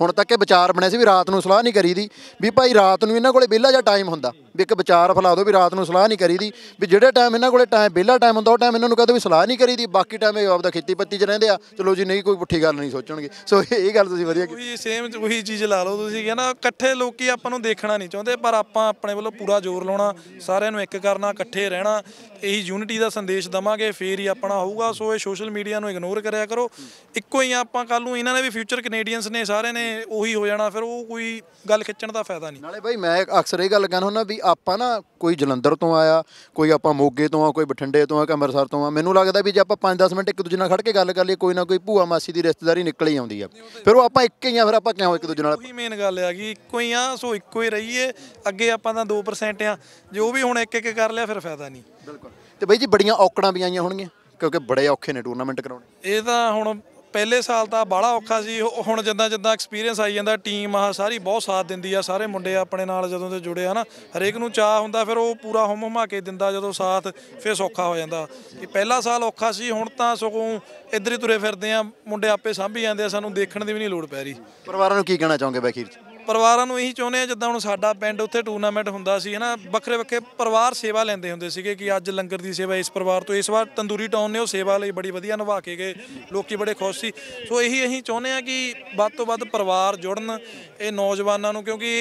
[SPEAKER 1] ਹੁਣ ਤੱਕ ਇਹ ਵਿਚਾਰ ਬਣਿਆ ਸੀ ਵੀ ਰਾਤ ਨੂੰ ਸਲਾਹ ਨਹੀਂ ਕਰੀਦੀ ਵੀ ਭਾਈ ਰਾਤ ਨੂੰ ਇਹਨਾਂ ਕੋਲੇ ਵਿਹਲਾ ਜਾਂ ਟਾਈਮ ਹੁੰਦਾ ਵੀ ਇੱਕ ਵਿਚਾਰ ਫਲਾ ਦਿਓ ਵੀ ਰਾਤ ਨੂੰ ਸਲਾਹ ਨਹੀਂ ਕਰੀਦੀ ਵੀ ਜਿਹੜੇ ਟਾਈਮ ਇਹਨਾਂ ਕੋਲੇ ਟਾਈਮ ਵਿਹਲਾ ਟਾਈਮ ਹੁੰਦਾ ਉਹ ਟਾਈਮ ਇਹਨਾਂ ਨੂੰ ਕਹਦੇ ਵੀ ਸਲਾਹ ਨਹੀਂ ਕਰੀਦੀ ਬਾਕੀ ਟਾਈਮ ਇਹ ਆਪਦਾ ਖੇਤੀ ਪੱਤੀ 'ਚ ਰਹਿੰਦੇ ਆ ਚਲੋ ਜੀ ਨਹੀਂ ਕੋਈ ਪੁੱਠੀ ਗੱਲ ਨਹੀਂ ਸੋਚਣਗੇ ਸੋ ਇਹ ਗੱਲ ਤੁਸੀਂ ਵਧੀਆ ਕੀਤੀ
[SPEAKER 5] ਉਹੀ ਸੇਮ ਉਹੀ ਚੀਜ਼ ਲਾ ਲਓ ਤੁਸੀਂ ਕਹਿੰਦਾ ਇਕੱਠੇ ਲੋਕੀ ਆਪਾਂ ਨੂੰ ਦੇਖਣਾ ਨਹੀਂ ਚਾਹੁੰਦੇ ਪਰ ਆਪਾਂ ਆਪਣੇ ਵੱਲੋਂ ਪੂਰਾ ਜ਼ੋਰ ਲਾਉਣਾ ਸਾਰਿਆਂ ਨੂੰ ਇੱਕ ਕਰਨਾ ਇਕੱਠੇ ਰਹਿਣਾ ਇਹੀ ਯੂਨਿਟੀ ਦਾ ਸੰਦੇਸ਼ ਦਵਾਂਗੇ ਫੇਰ ਹੀ ਆਪਣਾ ਹੋਊਗਾ ਸੋ ਇਹ ਸੋਸ਼ਲ ਮੀਡੀਆ ਨੂੰ ਇਗਨੋਰ ਕਰਿਆ ਕਰੋ ਇੱਕੋ ਹੀ ਆਪਾਂ ਕੱਲ ਨੂੰ ਇਹਨਾਂ ਨੇ ਵੀ ਫਿਊਚਰ ਕੈਨੇਡੀਅਨਸ ਨੇ ਸਾਰੇ ਨੇ ਨੇ ਉਹੀ ਹੋ ਜਾਣਾ ਫਿਰ ਉਹ ਕੋਈ ਗੱਲ ਖਿੱਚਣ ਦਾ ਫਾਇਦਾ ਨਹੀਂ
[SPEAKER 1] ਨਾਲੇ ਬਾਈ ਮੈਂ ਅਕਸਰ ਇਹ ਗੱਲ ਕਹਿੰਦਾ ਹੁੰਦਾ ਵੀ ਆਪਾਂ ਨਾ ਕੋਈ ਜਲੰਧਰ ਤੋਂ ਆਇਆ ਕੋਈ ਆਪਾਂ ਮੋਗੇ ਤੋਂ ਆ ਕੋਈ ਬਠਿੰਡੇ ਤੋਂ ਆ ਕੋਈ ਅੰਮ੍ਰਿਤਸਰ ਤੋਂ ਆ ਮੈਨੂੰ ਲੱਗਦਾ ਵੀ ਜੇ ਆਪਾਂ 5-10 ਮਿੰਟ ਇੱਕ ਦੂਜੇ ਨਾਲ ਖੜ ਕੇ ਗੱਲ ਕਰ ਲਈਏ ਕੋਈ ਨਾ ਕੋਈ ਭੂਆ ਮਾਸੀ ਦੀ ਰਿਸ਼ਤੇਦਾਰੀ ਨਿਕਲ ਹੀ ਆਉਂਦੀ ਆ ਫਿਰ ਉਹ ਆਪਾਂ ਇੱਕ ਹੀ ਆ ਫਿਰ ਆਪਾਂ ਕਿਉਂ ਇੱਕ ਦੂਜੇ ਨਾਲ ਉਹੀ
[SPEAKER 5] ਮੇਨ ਗੱਲ ਆ ਕਿ ਇੱਕੋ ਹੀ ਆ ਸੋ ਇੱਕੋ ਹੀ ਰਹੀਏ ਅੱਗੇ ਆਪਾਂ ਤਾਂ 2% ਆ ਜੋ ਵੀ ਹੁਣ ਇੱਕ ਇੱਕ ਕਰ ਲਿਆ ਫਿਰ ਫਾਇਦਾ ਨਹੀਂ ਬਿਲਕੁਲ
[SPEAKER 1] ਤੇ ਬਾਈ ਜੀ ਬੜੀਆਂ ਔਕੜਾਂ ਵੀ ਆਈਆਂ ਹੋਣਗੀਆਂ ਕਿਉਂਕਿ ਬੜੇ ਔਖੇ ਨੇ ਟੂਰਨਾਮੈਂਟ ਕਰਾਉਣੇ
[SPEAKER 5] ਇਹ ਤਾਂ ਹੁਣ ਪਹਿਲੇ ਸਾਲ ਤਾਂ ਬਾਲਾ ਔਖਾ ਸੀ ਹੁਣ ਜਿੰਦਾ ਜਿੰਦਾ ਐਕਸਪੀਰੀਅੰਸ ਆਈ ਜਾਂਦਾ ਟੀਮ ਆ ਸਾਰੀ ਬਹੁਤ ਸਾਥ ਦਿੰਦੀ ਆ ਸਾਰੇ ਮੁੰਡੇ ਆਪਣੇ ਨਾਲ ਜਦੋਂ ਤੇ ਜੁੜੇ ਹਨ ਹਰੇਕ ਨੂੰ ਚਾਹ ਹੁੰਦਾ ਫਿਰ ਉਹ ਪੂਰਾ ਹਮ ਹਮਾ ਕੇ ਦਿੰਦਾ ਜਦੋਂ ਸਾਥ ਫਿਰ ਸੌਖਾ ਹੋ ਜਾਂਦਾ ਕਿ ਪਹਿਲਾ ਸਾਲ ਔਖਾ ਸੀ ਹੁਣ ਤਾਂ ਸਗੋਂ ਇਧਰ ਹੀ ਤੁਰੇ ਫਿਰਦੇ ਆ ਮੁੰਡੇ ਆਪੇ ਸਾਂਭੀ ਜਾਂਦੇ ਆ ਸਾਨੂੰ ਦੇਖਣ ਦੀ ਵੀ ਨਹੀਂ ਲੋੜ ਪੈ ਰਹੀ
[SPEAKER 1] ਪਰਿਵਾਰਾਂ ਨੂੰ ਕੀ ਕਹਿਣਾ ਚਾਹੋਗੇ ਬਖੀਰ ਜੀ
[SPEAKER 5] ਪਰਿਵਾਰਾਂ ਨੂੰ ਇਹੀ ਚਾਹੁੰਦੇ ਆ ਜਿੱਦਾਂ ਹੁਣ ਸਾਡਾ ਪਿੰਡ ਉੱਥੇ ਟੂਰਨਾਮੈਂਟ ਹੁੰਦਾ ਸੀ ਹਨਾ ਵੱਖਰੇ ਵੱਖਰੇ ਪਰਿਵਾਰ ਸੇਵਾ ਲੈਂਦੇ ਹੁੰਦੇ ਸੀਗੇ ਕਿ ਅੱਜ ਲੰਗਰ ਦੀ ਸੇਵਾ ਇਸ ਪਰਿਵਾਰ ਤੋਂ ਇਸ ਵਾਰ ਤੰਦੂਰੀ ਟਾਊਨ ਨੇ ਉਹ ਸੇਵਾ ਲਈ ਬੜੀ ਵਧੀਆ ਨਿਭਾ ਕੇ ਗਏ ਲੋਕੀ ਬੜੇ ਖੁਸ਼ ਸੀ ਸੋ ਇਹੀ ਅਸੀਂ ਚਾਹੁੰਦੇ ਆ ਕਿ ਵੱਧ ਤੋਂ ਵੱਧ ਪਰਿਵਾਰ ਜੁੜਨ ਇਹ ਨੌਜਵਾਨਾਂ ਨੂੰ ਕਿਉਂਕਿ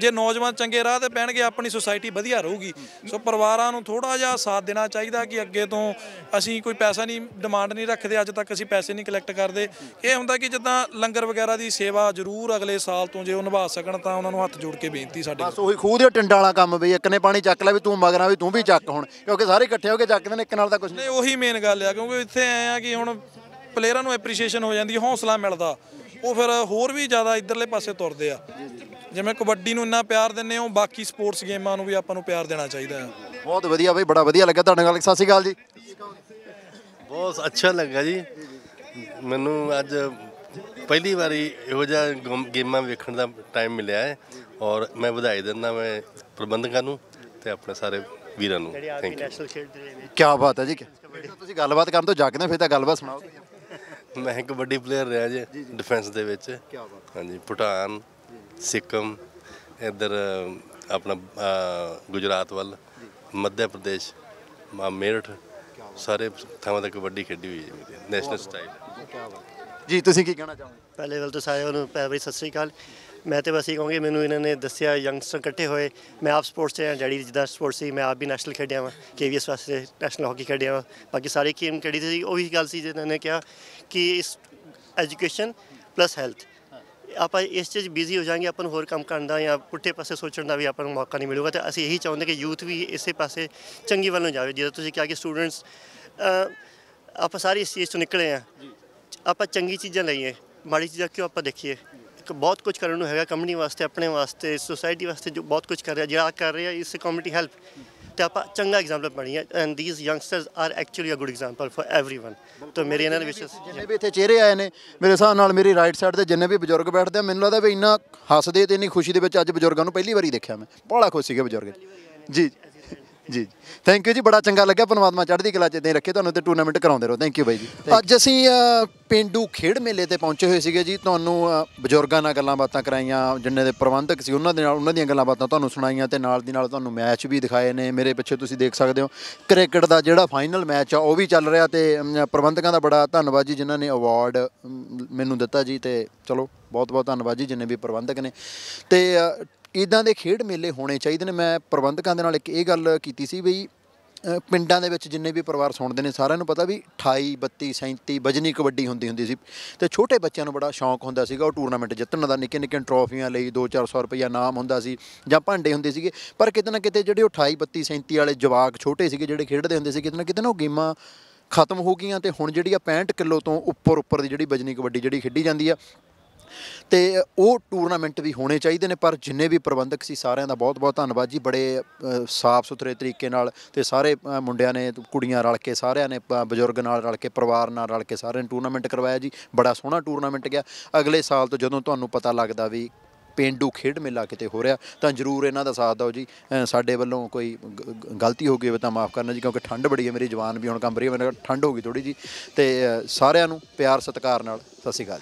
[SPEAKER 5] ਜੇ ਨੌਜਵਾਨ ਚੰਗੇ ਰਾਹ ਤੇ ਪੈਣਗੇ ਆਪਣੀ ਸੋਸਾਇਟੀ ਵਧੀਆ ਰਹੂਗੀ ਸੋ ਪਰਿਵਾਰਾਂ ਨੂੰ ਥੋੜਾ ਜਿਹਾ ਸਾਥ ਦੇਣਾ ਚਾਹੀਦਾ ਕਿ ਅੱਗੇ ਤੋਂ ਅਸੀਂ ਕੋਈ ਪੈਸਾ ਨਹੀਂ ਡਿਮਾਂਡ ਨਹੀਂ ਰੱਖਦੇ ਅੱਜ ਤੱਕ ਅਸੀਂ ਪੈਸੇ ਨਹੀਂ ਕਲੈਕਟ ਕਰਦੇ ਇਹ ਹੁੰਦਾ ਕਿ ਜਿੱਦਾਂ ਲੰਗਰ ਵਗੈਰਾ ਦੀ ਸੇਵਾ ਜ਼ਰੂਰ ਅਗਲੇ ਸਾਲ ਤੋਂ ਜੇ ਉਹ ਨਿਭਾ ਵਧਾ ਸਕਣ ਤਾਂ ਉਹਨਾਂ ਨੂੰ ਹੱਥ ਜੋੜ ਕੇ ਬੇਨਤੀ ਸਾਡੀ ਬਸ ਉਹੀ
[SPEAKER 1] ਖੂਹ ਦੇ ਟਿੰਡਾਂ ਵਾਲਾ ਕੰਮ ਬਈ ਇੱਕ ਨੇ ਪਾਣੀ ਚੱਕ ਲਿਆ ਵੀ ਤੂੰ ਮਗਰਾਂ ਵੀ ਤੂੰ ਵੀ ਚੱਕ ਹੁਣ
[SPEAKER 5] ਕਿਉਂਕਿ ਸਾਰੇ ਇਕੱਠੇ ਹੋ ਕੇ ਚੱਕਦੇ ਨੇ ਇੱਕ ਨਾਲ ਤਾਂ ਕੁਝ ਨਹੀਂ ਉਹੀ ਮੇਨ ਗੱਲ ਆ ਕਿਉਂਕਿ ਇੱਥੇ ਆਏ ਆ ਕਿ ਹੁਣ ਪਲੇਅਰਾਂ ਨੂੰ ਐਪਰੀਸ਼ੀਏਸ਼ਨ ਹੋ ਜਾਂਦੀ ਹੌਸਲਾ ਮਿਲਦਾ ਉਹ ਫਿਰ ਹੋਰ ਵੀ ਜ਼ਿਆਦਾ ਇਧਰਲੇ ਪਾਸੇ ਤੁਰਦੇ ਆ ਜਿਵੇਂ ਕਬੱਡੀ ਨੂੰ ਇੰਨਾ ਪਿਆਰ ਦਿੰਨੇ ਹੋ ਬਾਕੀ ਸਪੋਰਟਸ ਗੇਮਾਂ ਨੂੰ ਵੀ ਆਪਾਂ ਨੂੰ ਪਿਆਰ ਦੇਣਾ ਚਾਹੀਦਾ ਹੈ
[SPEAKER 1] ਬਹੁਤ ਵਧੀਆ ਬਈ ਬੜਾ ਵਧੀਆ ਲੱਗਾ ਤੁਹਾਡੇ ਨਾਲ ਸਤਿ ਸ਼੍ਰੀ ਅਕਾਲ ਜੀ
[SPEAKER 5] ਬਹੁਤ ਅੱਛਾ ਲੱਗਾ ਜੀ ਮੈਨੂੰ ਅੱਜ
[SPEAKER 6] ਪਹਿਲੀ ਵਾਰੀ ਇਹੋ ਜਿਹਾ ਗੇਮਾਂ ਵੇਖਣ ਦਾ ਟਾਈਮ ਮਿਲਿਆ ਹੈ ਔਰ ਮੈਂ ਵਧਾਈ ਦਿੰਦਾ ਮੈਂ ਪ੍ਰਬੰਧਕਾਂ ਨੂੰ ਤੇ ਆਪਣੇ ਸਾਰੇ ਵੀਰਾਂ ਨੂੰ ਥੈਂਕ
[SPEAKER 1] ਯੂ ਕੀ ਬਾਤ ਹੈ ਜੀ ਤੁਸੀਂ ਗੱਲਬਾਤ ਕਰਨ ਤੋਂ ਜਾਗਦੇ ਫਿਰ ਤਾਂ ਗੱਲਬਾਤ ਸੁਣਾਓ
[SPEAKER 6] ਮੈਂ ਕਬੱਡੀ ਪਲੇਅਰ ਰਿਹਾ ਜੀ ਡਿਫੈਂਸ ਦੇ ਵਿੱਚ ਹਾਂਜੀ ਪਟਾਨ ਸਿੱਕਮ ਇਧਰ ਆਪਣਾ ਗੁਜਰਾਤ ਵੱਲ ਮੱਧ ਪ੍ਰਦੇਸ਼ ਮੇਰਠ ਸਾਰੇ ਥਾਵਾਂ ਤੇ ਕਬੱਡੀ ਖੇਡੀ ਹੋਈ ਹੈ ਨੈਸ਼ਨਲ ਸਟਾਈਲ ਜੀ ਤੁਸੀਂ ਕੀ ਕਹਿਣਾ ਚਾਹੋਗੇ ਪਹਿਲੇ ਵੱਲ ਤੋਂ ਸਾਰਿਆਂ ਨੂੰ ਪਿਆਰ ਭਰੀ ਸਤਿ ਸ੍ਰੀ ਅਕਾਲ ਮੈਂ ਤੇ ਬਸ ਇਹ ਕਹਾਂਗੇ ਮੈਨੂੰ ਇਹਨਾਂ ਨੇ ਦੱਸਿਆ ਯੰਗਸਟਰ ਇਕੱਠੇ ਹੋਏ ਮੈਂ ਆਪ ਸਪੋਰਟਸ ਤੇ ਜੜੀ ਜਿੱਦਾਂ ਸਪੋਰਟਸ ਸੀ ਮੈਂ ਆਪ ਵੀ ਨੈਸ਼ਨਲ ਖੇਡਿਆ ਵਾਂ ਕੇਵੀਐਸ ਵਾਸਤੇ ਨੈਸ਼ਨਲ ਹਾਕੀ ਖੇਡਿਆ ਵਾਂ ਬਾਕੀ ਸਾਰੇ ਕੀਮ ਕਿਹੜੀ ਸੀ ਉਹੀ ਗੱਲ ਸੀ ਜਿਹਨਾਂ ਨੇ ਕਿਹਾ ਕਿ ਇਸ ਐਜੂਕੇਸ਼ਨ ਪਲੱਸ ਹੈਲਥ ਆਪਾਂ ਇਸ ਚੀਜ਼ ਬਿਜ਼ੀ ਹੋ ਜਾਾਂਗੇ ਆਪਾਂ ਨੂੰ ਹੋਰ ਕੰਮ ਕਰਨ ਦਾ ਜਾਂ ਪੁੱਠੇ ਪਾਸੇ ਸੋਚਣ ਦਾ ਵੀ ਆਪਾਂ ਨੂੰ ਮੌਕਾ ਨਹੀਂ ਮਿਲੂਗਾ ਤੇ ਅਸੀਂ ਇਹੀ ਚਾਹੁੰਦੇ ਕਿ ਯੂਥ ਵੀ ਇਸੇ ਪਾਸੇ ਚੰਗੀ ਵੱਲ ਨੂੰ ਜਾਵੇ ਜਿਵੇਂ ਤੁਸੀਂ ਕਿਹਾ ਕਿ ਸਟੂਡੈਂਟਸ ਆਪਾਂ ਸਾਰੇ ਇਸ ਚੀਜ਼ ਤੋਂ ਨਿਕਲੇ ਆ ਆਪਾਂ ਚੰਗੀ ਚੀਜ਼ਾਂ ਲਈਏ ਮਾੜੀ ਚੀਜ਼ਾਂ ਕਿਉਂ ਆਪਾਂ ਦੇਖੀਏ ਇੱਕ ਬਹੁਤ ਕੁਝ ਕਰਨ ਨੂੰ ਹੈਗਾ ਕੰਪਨੀ ਵਾਸਤੇ ਆਪਣੇ ਵਾਸਤੇ ਸੋਸਾਇਟੀ ਵਾਸਤੇ ਜੋ ਬਹੁਤ ਕੁਝ ਕਰ ਰਿਹਾ ਜਿਹੜਾ ਕਰ ਰਿਹਾ ਇਸ ਕਮਿਊਨਿਟੀ ਹੈਲਪ ਤੇ ਆਪਾਂ ਚੰਗਾ ਐਗਜ਼ਾਮਪਲ ਬਣੀਏ and these youngsters are actually a good example for everyone ਤੋਂ ਮੇਰੇ ਇਹਨਾਂ ਦੇ ਵਿਸ਼ੇਸ ਜਿੰਨੇ ਵੀ ਇੱਥੇ ਚਿਹਰੇ ਆਏ
[SPEAKER 1] ਨੇ ਮੇਰੇ ਸਾਹ ਨਾਲ ਮੇਰੀ ਰਾਈਟ ਸਾਈਡ ਤੇ ਜਿੰਨੇ ਵੀ ਬਜ਼ੁਰਗ ਬੈਠਦੇ ਆ ਮੈਨੂੰ ਲੱਗਦਾ ਵੀ ਇੰਨਾ ਹੱਸਦੇ ਤੇ ਇੰਨੀ ਖੁਸ਼ੀ ਦੇ ਵਿੱਚ ਅੱਜ ਬਜ਼ੁਰਗਾਂ ਨੂੰ ਪਹਿਲੀ ਵਾਰੀ ਦੇਖਿਆ ਮੈਂ ਬੜਾ ਖੁਸ਼ੀ ਹੈ ਬਜ਼ੁਰਗ ਜੀ ਜੀ ਥੈਂਕ ਯੂ ਜੀ ਬੜਾ ਚੰਗਾ ਲੱਗਿਆ ਪਨਵਾਦਮਾ ਚੜ੍ਹਦੀ ਕਲਾ ਚ ਇਦਾਂ ਰੱਖੇ ਤੁਹਾਨੂੰ ਤੇ ਟੂਰਨਾਮੈਂਟ ਕਰਾਉਂਦੇ ਰਹੋ ਥੈਂਕ ਯੂ ਬਾਈ ਜੀ ਅੱਜ ਅਸੀਂ ਪਿੰਡੂ ਖੇਡ ਮੇਲੇ ਤੇ ਪਹੁੰਚੇ ਹੋਏ ਸੀਗੇ ਜੀ ਤੁਹਾਨੂੰ ਬਜ਼ੁਰਗਾਂ ਨਾਲ ਗੱਲਾਂ ਬਾਤਾਂ ਕਰਾਈਆਂ ਜਿੰਨੇ ਦੇ ਪ੍ਰਬੰਧਕ ਸੀ ਉਹਨਾਂ ਦੇ ਨਾਲ ਉਹਨਾਂ ਦੀਆਂ ਗੱਲਾਂ ਬਾਤਾਂ ਤੁਹਾਨੂੰ ਸੁਣਾਈਆਂ ਤੇ ਨਾਲ ਦੀ ਨਾਲ ਤੁਹਾਨੂੰ ਮੈਚ ਵੀ ਦਿਖਾਏ ਨੇ ਮੇਰੇ ਪਿੱਛੇ ਤੁਸੀਂ ਦੇਖ ਸਕਦੇ ਹੋ ਕ੍ਰਿਕਟ ਦਾ ਜਿਹੜਾ ਫਾਈਨਲ ਮੈਚ ਆ ਉਹ ਵੀ ਚੱਲ ਰਿਹਾ ਤੇ ਪ੍ਰਬੰਧਕਾਂ ਦਾ ਬੜਾ ਧੰਨਵਾਦ ਜੀ ਜਿਨ੍ਹਾਂ ਨੇ ਅਵਾਰਡ ਮੈਨੂੰ ਦਿੱਤਾ ਜੀ ਤੇ ਚਲੋ ਬਹੁਤ ਬਹੁਤ ਧੰਨਵਾਦ ਜੀ ਜਿੰਨੇ ਵੀ ਪ੍ਰਬੰਧਕ ਨੇ ਤੇ ਇਦਾਂ ਦੇ ਖੇਡ ਮੇਲੇ ਹੋਣੇ ਚਾਹੀਦੇ ਨੇ ਮੈਂ ਪ੍ਰਬੰਧਕਾਂ ਦੇ ਨਾਲ ਇੱਕ ਇਹ ਗੱਲ ਕੀਤੀ ਸੀ ਵੀ ਪਿੰਡਾਂ ਦੇ ਵਿੱਚ ਜਿੰਨੇ ਵੀ ਪਰਿਵਾਰ ਸੁਣਦੇ ਨੇ ਸਾਰਿਆਂ ਨੂੰ ਪਤਾ ਵੀ 28 32 37 ਬਜਨੀ ਕਬੱਡੀ ਹੁੰਦੀ ਹੁੰਦੀ ਸੀ ਤੇ ਛੋਟੇ ਬੱਚਿਆਂ ਨੂੰ ਬੜਾ ਸ਼ੌਂਕ ਹੁੰਦਾ ਸੀਗਾ ਉਹ ਟੂਰਨਾਮੈਂਟ ਜਿੱਤਣ ਦਾ ਨਿੱਕੇ ਨਿੱਕੇ ਟਰੋਫੀਆਂ ਲਈ 2-400 ਰੁਪਈਆ ਨਾਮ ਹੁੰਦਾ ਸੀ ਜਾਂ ਭਾਂਡੇ ਹੁੰਦੇ ਸੀਗੇ ਪਰ ਕਿਤੇ ਨਾ ਕਿਤੇ ਜਿਹੜੇ 28 32 37 ਵਾਲੇ ਜਵਾਕ ਛੋਟੇ ਸੀਗੇ ਜਿਹੜੇ ਖੇਡਦੇ ਹੁੰਦੇ ਸੀ ਕਿਤੇ ਨਾ ਕਿਤੇ ਨਾ ਉਹ ਗੇਮਾਂ ਖਤਮ ਹੋ ਗਈਆਂ ਤੇ ਹੁਣ ਜਿਹੜੀ ਆ 65 ਕਿਲੋ ਤੋਂ ਉੱਪਰ ਉੱਪਰ ਦੀ ਜਿਹੜੀ ਬਜਨੀ ਕਬੱਡੀ ਜਿਹੜੀ ਖੇਡੀ ਜਾਂਦੀ ਆ ਤੇ ਉਹ ਟੂਰਨਾਮੈਂਟ ਵੀ ਹੋਣੇ ਚਾਹੀਦੇ ਨੇ ਪਰ ਜਿੰਨੇ ਵੀ ਪ੍ਰਬੰਧਕ ਸੀ ਸਾਰਿਆਂ ਦਾ ਬਹੁਤ-ਬਹੁਤ ਧੰਨਵਾਦ ਜੀ ਬੜੇ ਸਾਫ਼ ਸੁਥਰੇ ਤਰੀਕੇ ਨਾਲ ਤੇ ਸਾਰੇ ਮੁੰਡਿਆਂ ਨੇ ਕੁੜੀਆਂ ਰਲ ਕੇ ਸਾਰਿਆਂ ਨੇ ਬਜ਼ੁਰਗ ਨਾਲ ਰਲ ਕੇ ਪਰਿਵਾਰ ਨਾਲ ਰਲ ਕੇ ਸਾਰਿਆਂ ਨੇ ਟੂਰਨਾਮੈਂਟ ਕਰਵਾਇਆ ਜੀ ਬੜਾ ਸੋਹਣਾ ਟੂਰਨਾਮੈਂਟ ਗਿਆ ਅਗਲੇ ਸਾਲ ਤੋਂ ਜਦੋਂ ਤੁਹਾਨੂੰ ਪਤਾ ਲੱਗਦਾ ਵੀ ਪਿੰਡੂ ਖੇਡ ਮੇਲਾ ਕਿਤੇ ਹੋ ਰਿਹਾ ਤਾਂ ਜਰੂਰ ਇਹਨਾਂ ਦਾ ਸਾਥ ਦਿਓ ਜੀ ਸਾਡੇ ਵੱਲੋਂ ਕੋਈ ਗਲਤੀ ਹੋ ਗਈ ਹੋਵੇ ਤਾਂ ਮਾਫ ਕਰਨਾ ਜੀ ਕਿਉਂਕਿ ਠੰਡ ਬੜੀ ਹੈ ਮੇਰੀ ਜਵਾਨ ਵੀ ਹੁਣ ਕੰਬ ਰਹੀ ਹੈ ਮੈਨੂੰ ਠੰਡ ਹੋ ਗਈ ਥੋੜੀ ਜੀ ਤੇ ਸਾਰਿਆਂ ਨੂੰ ਪਿਆਰ ਸਤਿਕਾਰ ਨਾਲ ਸਤਿ ਸ਼੍ਰੀ ਅਕਾਲ